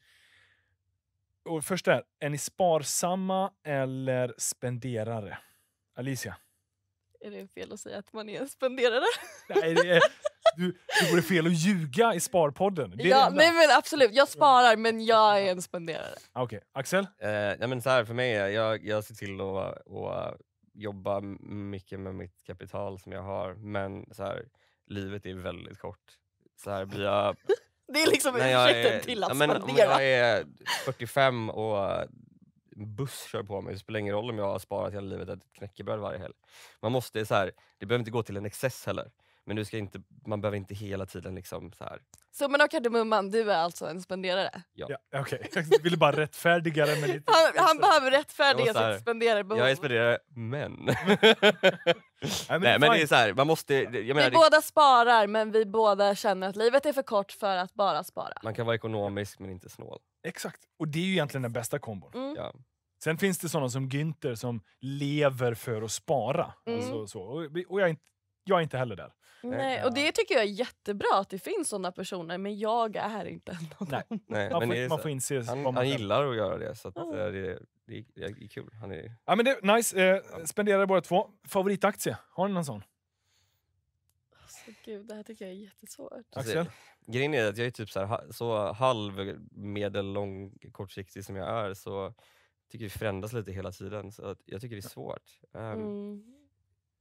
Och först är, är ni sparsamma eller spenderare? Alicia? Är det fel att säga att man är en spenderare? Nej, det, är, du, det vore fel att ljuga i Sparpodden. Det ja, nej, men absolut, jag sparar men jag är en spenderare. Okej, okay. Axel? Eh, nej, men så här, för mig, jag, jag ser till att, att jobba mycket med mitt kapital som jag har, men så här, livet är väldigt kort. Så här blir jag... det är liksom ursäkten till att spendera. Om jag är 45 och buss kör på mig, det spelar ingen roll om jag har sparat hela livet ett knäckebröd varje helg. Man måste så här, det behöver inte gå till en excess heller. Men du ska inte, man behöver inte hela tiden liksom så här. Summan av kardemumman, du är alltså en spenderare? Ja. ja Okej, okay. jag ville bara rättfärdiga det. Lite... Han, han behöver rättfärdiga sitt spenderarbehov. Jag är spenderare, men... Nej, men, Nej, men det är så här, man måste... Jag menar, vi det... båda sparar, men vi båda känner att livet är för kort för att bara spara. Man kan vara ekonomisk, men inte snål. Exakt, och det är ju egentligen den bästa kombon. Mm. Ja. Sen finns det såna som Günther som lever för att spara. Mm. Alltså, så. Och, och jag är inte jag är inte heller där. Nej, och det tycker jag är jättebra att det finns såna personer men jag är inte en av dem. Nej, man, får, man får inse han, han gillar att göra det så att, mm. det, det, det, är kul. Han är... Ja, men det, nice, eh, spenderade båda två. Favoritaktie, har ni någon sån? Alltså, gud, det här tycker jag är jättesvårt. Alltså, Axel? Grejen är att jag är typ så, här, så halv, medel, lång, kortsiktig som jag är så tycker det förändras lite hela tiden. Så jag tycker det är svårt. Um, mm.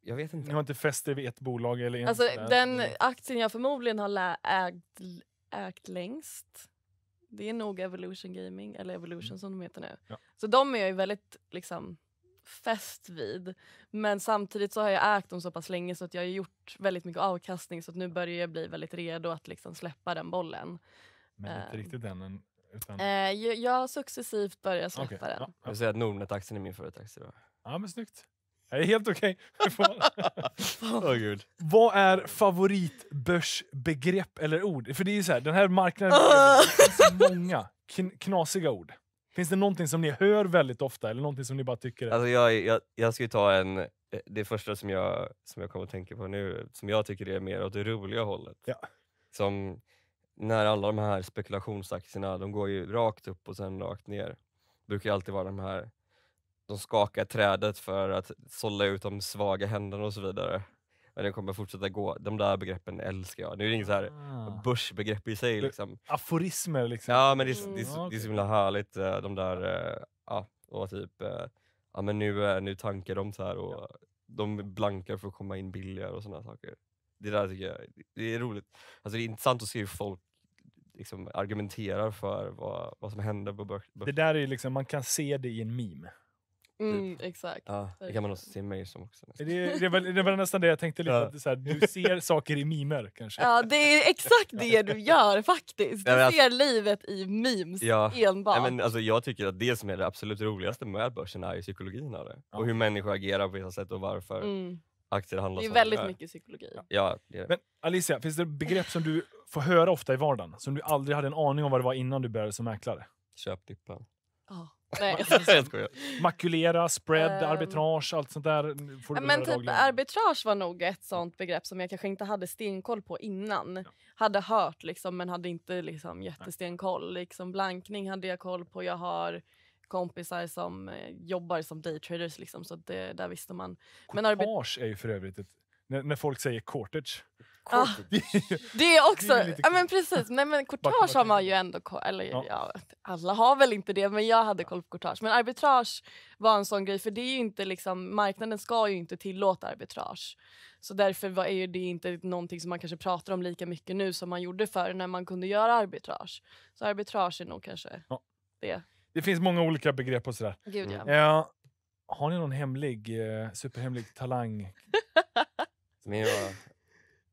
Jag vet inte. Ni har inte fäst er vid ett bolag. Eller alltså, den mm. aktien jag förmodligen har ägt, ägt längst det är nog Evolution Gaming, eller Evolution mm. som de heter nu. Ja. Så de är jag ju väldigt liksom, fäst vid. Men samtidigt så har jag ägt dem så pass länge så att jag har gjort väldigt mycket avkastning så att nu börjar jag bli väldigt redo att liksom, släppa den bollen. Men inte uh, riktigt den? Utan... Uh, jag, har successivt börjat släppa okay. den. Ja, ja. Jag säger att Nordnet-aktien är min favoritaktie. Ja, men snyggt. Det är helt okej. Åh gud. Vad är favoritbörsbegrepp eller ord? För det är ju så här, den här marknaden det finns så många kn- knasiga ord. Finns det någonting som ni hör väldigt ofta eller någonting som ni bara tycker är... Alltså jag, jag, jag ska ju ta en, eh, det första som jag, som jag kommer att tänka på nu, som jag tycker är mer åt det roliga hållet. Ja. Som när alla de här spekulationsaktierna, de går ju rakt upp och sen rakt ner. Det brukar alltid vara de här de skakar trädet för att sålla ut de svaga händerna och så vidare. Men den kommer fortsätta gå. De där begreppen älskar jag. Nu är det inget ah. börsbegrepp i sig. Liksom. Aforismer liksom. Ja, men det, är, det, mm, det är så himla härligt. Eh, de där, eh, ja, och typ, eh, ja men nu, nu tankar de så här och ja. de blankar för att komma in billigare och sådana saker. Det där tycker jag det är roligt. Alltså det är intressant att se hur folk liksom argumenterar för vad, vad som händer på börsen. Det där är liksom, man kan se det i en meme. Typ. Mm, typ. exakt. Ja, det kan man också se mig som också. Det, det, var, det var nästan det jag tänkte. lite. Att så här, du ser saker i mimer kanske. Ja, det är exakt det du gör faktiskt. Du ja, alltså- ser livet i memes ja, enbart. Nej, men, alltså, jag tycker att det som är det absolut roligaste med börsen är psykologin av det. Ja. Och hur människor agerar på vissa sätt och varför. Mm. Aktier handlas det är väldigt här. mycket psykologi. Ja, det det. Men Alicia, finns det begrepp som du får höra ofta i vardagen som du aldrig hade en aning om vad det var innan du började som mäklare? Köpdippen. Oh. Makulera, spread, um, arbitrage, allt sånt där. Får men typ arbitrage var nog ett sånt begrepp som jag kanske inte hade stenkoll på innan. Ja. Hade hört liksom, men hade inte liksom, jättestenkoll. Liksom, blankning hade jag koll på. Jag har kompisar som eh, jobbar som daytraders, liksom, så det, där visste man. Courtage är ju för övrigt ett, när, när folk säger courtage. Ah, Kortet. Det är också... Det är ja, men precis. Nej, men courtage har man ju ändå... Eller, ja. ja. alla har väl inte det, men jag hade koll på courtage. Men arbitrage var en sån grej, för det är inte liksom, marknaden ska ju inte tillåta arbitrage. Så därför är det inte någonting som man kanske pratar om lika mycket nu som man gjorde förr när man kunde göra arbitrage. Så arbitrage är nog kanske ja. det. Det finns många olika begrepp och sådär. Gud, ja. Uh, har ni någon hemlig, eh, superhemlig talang? Min var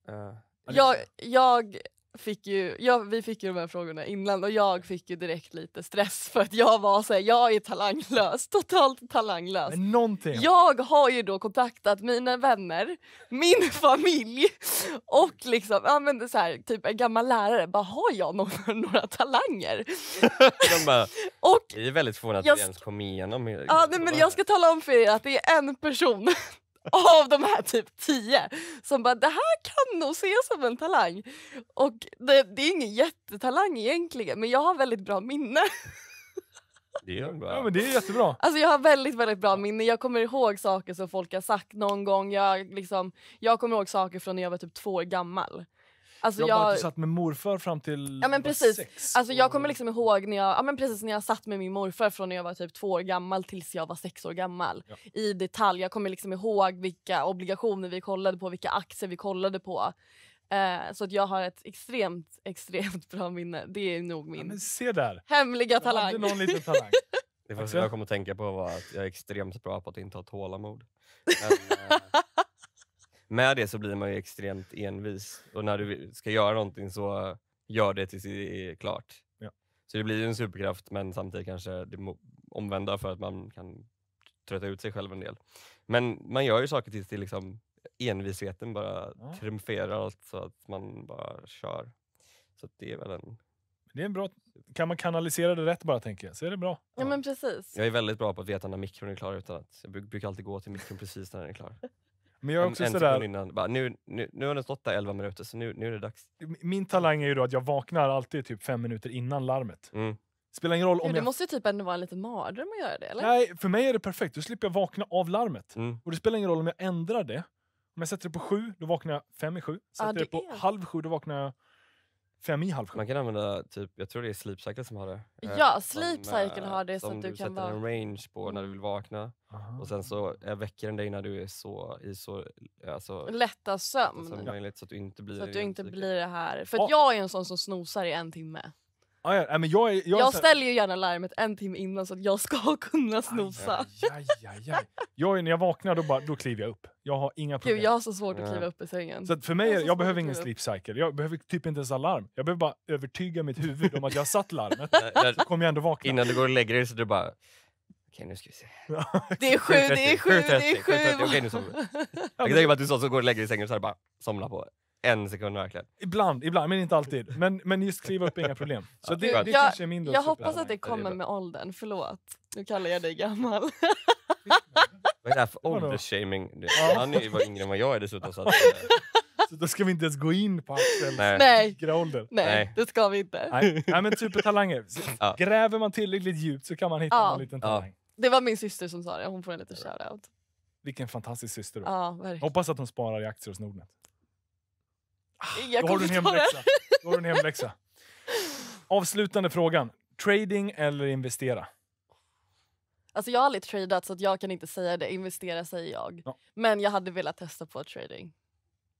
Eh, jag, jag fick ju, jag, vi fick ju de här frågorna innan och jag fick ju direkt lite stress för att jag var såhär, jag är talanglös, totalt talanglös. Men någonting. Jag har ju då kontaktat mina vänner, min familj och liksom, ja men så här, typ en gammal lärare, bara har jag några, några talanger? De bara, och, jag är väldigt förvånad att du ens kom igenom. Ja, nej, men jag ska tala om för er att det är en person av de här typ tio som bara det här kan nog ses som en talang. Och det, det är ingen jättetalang egentligen men jag har väldigt bra minne. Det är, bra. Ja, men det är jättebra. Alltså jag har väldigt, väldigt bra minne. Jag kommer ihåg saker som folk har sagt någon gång. Jag, liksom, jag kommer ihåg saker från när jag var typ två år gammal. Alltså jag, jag bara satt med morfar fram till ja, men precis. sex. Alltså, jag kommer liksom ihåg när jag, ja, men precis när jag satt med min morfar från när jag var typ två år gammal tills jag var sex år gammal. Ja. I detalj. Jag kommer liksom ihåg vilka obligationer vi kollade på, vilka aktier vi kollade på. Eh, så att jag har ett extremt, extremt bra minne. Det är nog min ja, se där. hemliga talang. någon liten talang. Det första jag kom att tänka på var att jag är extremt bra på att inte ha tålamod. Men, eh, med det så blir man ju extremt envis och när du ska göra någonting så gör det tills det är klart. Ja. Så det blir ju en superkraft men samtidigt kanske det omvända för att man kan trötta ut sig själv en del. Men man gör ju saker tills det liksom envisheten bara ja. triumferar, så att man bara kör. Så det är väl en... Det är en bra... Kan man kanalisera det rätt bara tänker jag, så är det bra. Ja, ja. men precis. Jag är väldigt bra på att veta när mikron är klar. Utan att, jag brukar alltid gå till mikron precis när den är klar. Men jag är också en, en sådär... innan. Bara, nu, nu, nu har den stått där 11 minuter, så nu, nu är det dags. Min talang är ju då att jag vaknar alltid typ fem minuter innan larmet. Mm. Spelar ingen roll om det jag... måste typ ändå vara en liten mardröm att göra det? Eller? Nej, för mig är det perfekt. Då slipper jag vakna av larmet. Mm. Och det spelar ingen roll om jag ändrar det. Om jag sätter det på sju, då vaknar jag fem i sju. Sätter ah, det, det på är... halv sju, då vaknar jag Fem i halvsju. Man kan använda, typ, jag tror det är Sleep Cycle som har det. Eh, ja, Sleep som, eh, har det. Som så att du, du kan sätter vara... en range på när du vill vakna. Aha. Och sen så eh, väcker den dig när du är så, i så alltså, lätta sömn. Lätta sömn ja. Så att du inte blir, så att du inte blir det här. För oh. jag är en sån som snosar i en timme. Ah, ja, men jag, jag, jag ställer ju gärna larmet en timme innan så att jag ska kunna snosa. jag, när jag vaknar då, bara, då kliver jag upp. Jag har inga problem. Gud, jag har så svårt att kliva upp i sängen. Så för mig, jag, jag behöver ingen sleep cycle. Jag behöver typ inte ens alarm. Jag behöver bara övertyga mitt huvud om att jag satt larmet. så kommer jag ändå vakna. Innan du går och lägger dig så du bara... Okej, nu ska vi se. Det är sju, det är sju, det är sju. Okej, nu sover du. Jag kan tänka mig att du så går och lägger dig i sängen och så här bara somnar på en sekund verkligen. Ibland, ibland, men inte alltid. Men, men just kliva upp är inga problem. Så det, det, jag, kanske är min Jag hoppas att det kommer med åldern. Förlåt, nu kallar jag dig gammal. Vad är det här för åldersshaming? Han är ju yngre än vad jag är dessutom. Så att, eh, så då ska vi inte ens gå in på Axels Nej. ålder. Nej, Nej, det ska vi inte. Nej, Nej men supertalanger. Ja. Gräver man tillräckligt djupt så kan man hitta ja. en liten talang. Ja. Det var min syster som sa det. Hon får en liten shoutout. Vilken fantastisk syster. Ja, verkligen. Hoppas att hon sparar i aktier hos Nordnet. Jag ah, Då har du en hemläxa. har du en hemläxa. Avslutande frågan. Trading eller investera? Alltså jag har aldrig tradat så jag kan inte säga det. Investera säger jag. Ja. Men jag hade velat testa på trading.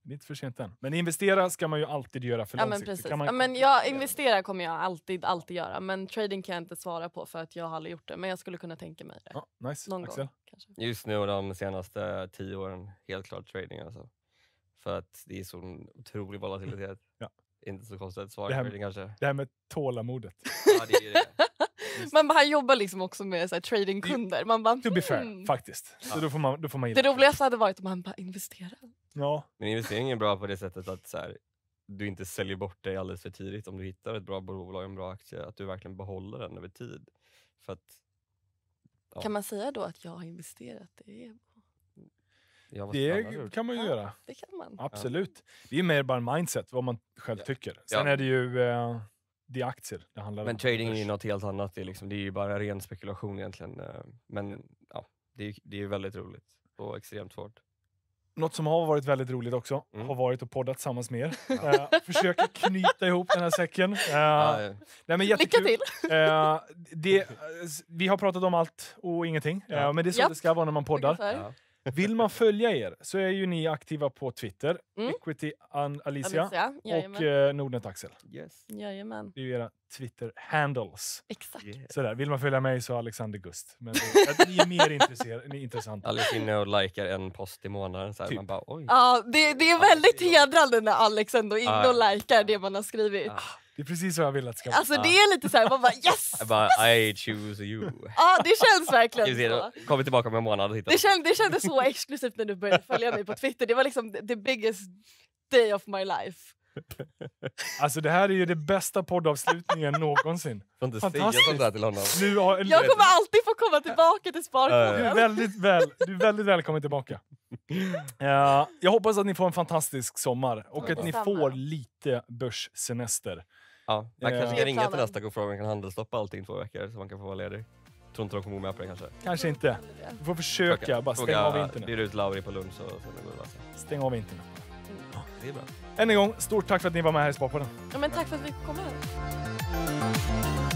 Det är inte för sent än. Men investera ska man ju alltid göra för ja, men precis. Kan man... ja, men jag, investera kommer jag alltid, alltid göra. Men trading kan jag inte svara på för att jag har aldrig gjort det. Men jag skulle kunna tänka mig det. Ja, nice. Någon Axel. gång. Kanske. Just nu och de senaste tio åren, helt klart trading alltså. För att det är sån otrolig volatilitet. Ja. Inte så konstigt att svara trading kanske. Det här med tålamodet. ja, det är det. Just. han jobbar liksom också med så här, tradingkunder. Man bara, to be fair, mm. faktiskt. Så ja. då får man, då får man det roligaste hade varit om han bara investerar. Ja. Men investering är bra på det sättet att så här, du inte säljer bort dig alldeles för tidigt. Om du hittar ett bra bolag, en bra aktie, att du verkligen behåller den över tid. För att, ja. Kan man säga då att jag har investerat i EBO? det kan man ju ja, göra. Det kan man. Absolut. Det är mer bara mindset, vad man själv ja. tycker. Sen ja. är det ju eh, det aktier det handlar Men om. Men trading är ju något helt annat. Det är, liksom, det är ju bara ren spekulation egentligen. Eh, men ja, det är, det är väldigt roligt och extremt svårt. Något som har varit väldigt roligt också mm. har varit att podda tillsammans med er. Ja. Eh, försöker knyta ihop den här säcken. Eh, ja, ja. Nej, men Lycka till! Eh, det, eh, vi har pratat om allt och ingenting, eh, men det är så det ska vara när man poddar. Vill man följa er så är ju ni aktiva på Twitter, mm. Equity Alicia, Alicia och eh, Nordnet Axel. Yes. Jajamän. Det är ju era Twitter-handles. Exakt. Yeah. Sådär. Vill man följa mig så Alexander Gust. Men det, ni är mer intresserade, ni är intressanta. Alex inne och likar en post i månaden. Såhär. Typ. Man bara, oj. Ja, det, det är väldigt hedrande när Alex ändå inne och likar det man har skrivit. Ah. Det är precis vad jag vill att det ska vara. Alltså det är lite så man bara yes! Jag bara, I choose you. Ja, ah, det känns verkligen så. Kommer tillbaka om en månad och Det, känd, det kändes så exklusivt när du började följa mig på Twitter. Det var liksom the biggest day of my life. Alltså det här är ju det bästa poddavslutningen någonsin. Får inte säga sånt där till honom. Nu har, jag kommer alltid få komma tillbaka till Sparkåren. Du, är väldigt väl, du är väldigt välkommen tillbaka. Uh, jag hoppas att ni får en fantastisk sommar och att ni får lite börssemester. Ja, jag eh, kanske kan ringa till nästa gång och fråga om jag kan handelsstoppa allting i två veckor så man kan få vara ledig. Tror inte de kommer gå med på det kanske. Kanske inte. Du får försöka, Försöka. bara stäng Fråga, av internet. Bjuda ut Lauri på lunch och sen går det lösa. Stäng av internet. Det är bra. Än en gång, stort tack för att ni var med här i Sparpodden. Ja, men tack för att vi kom här.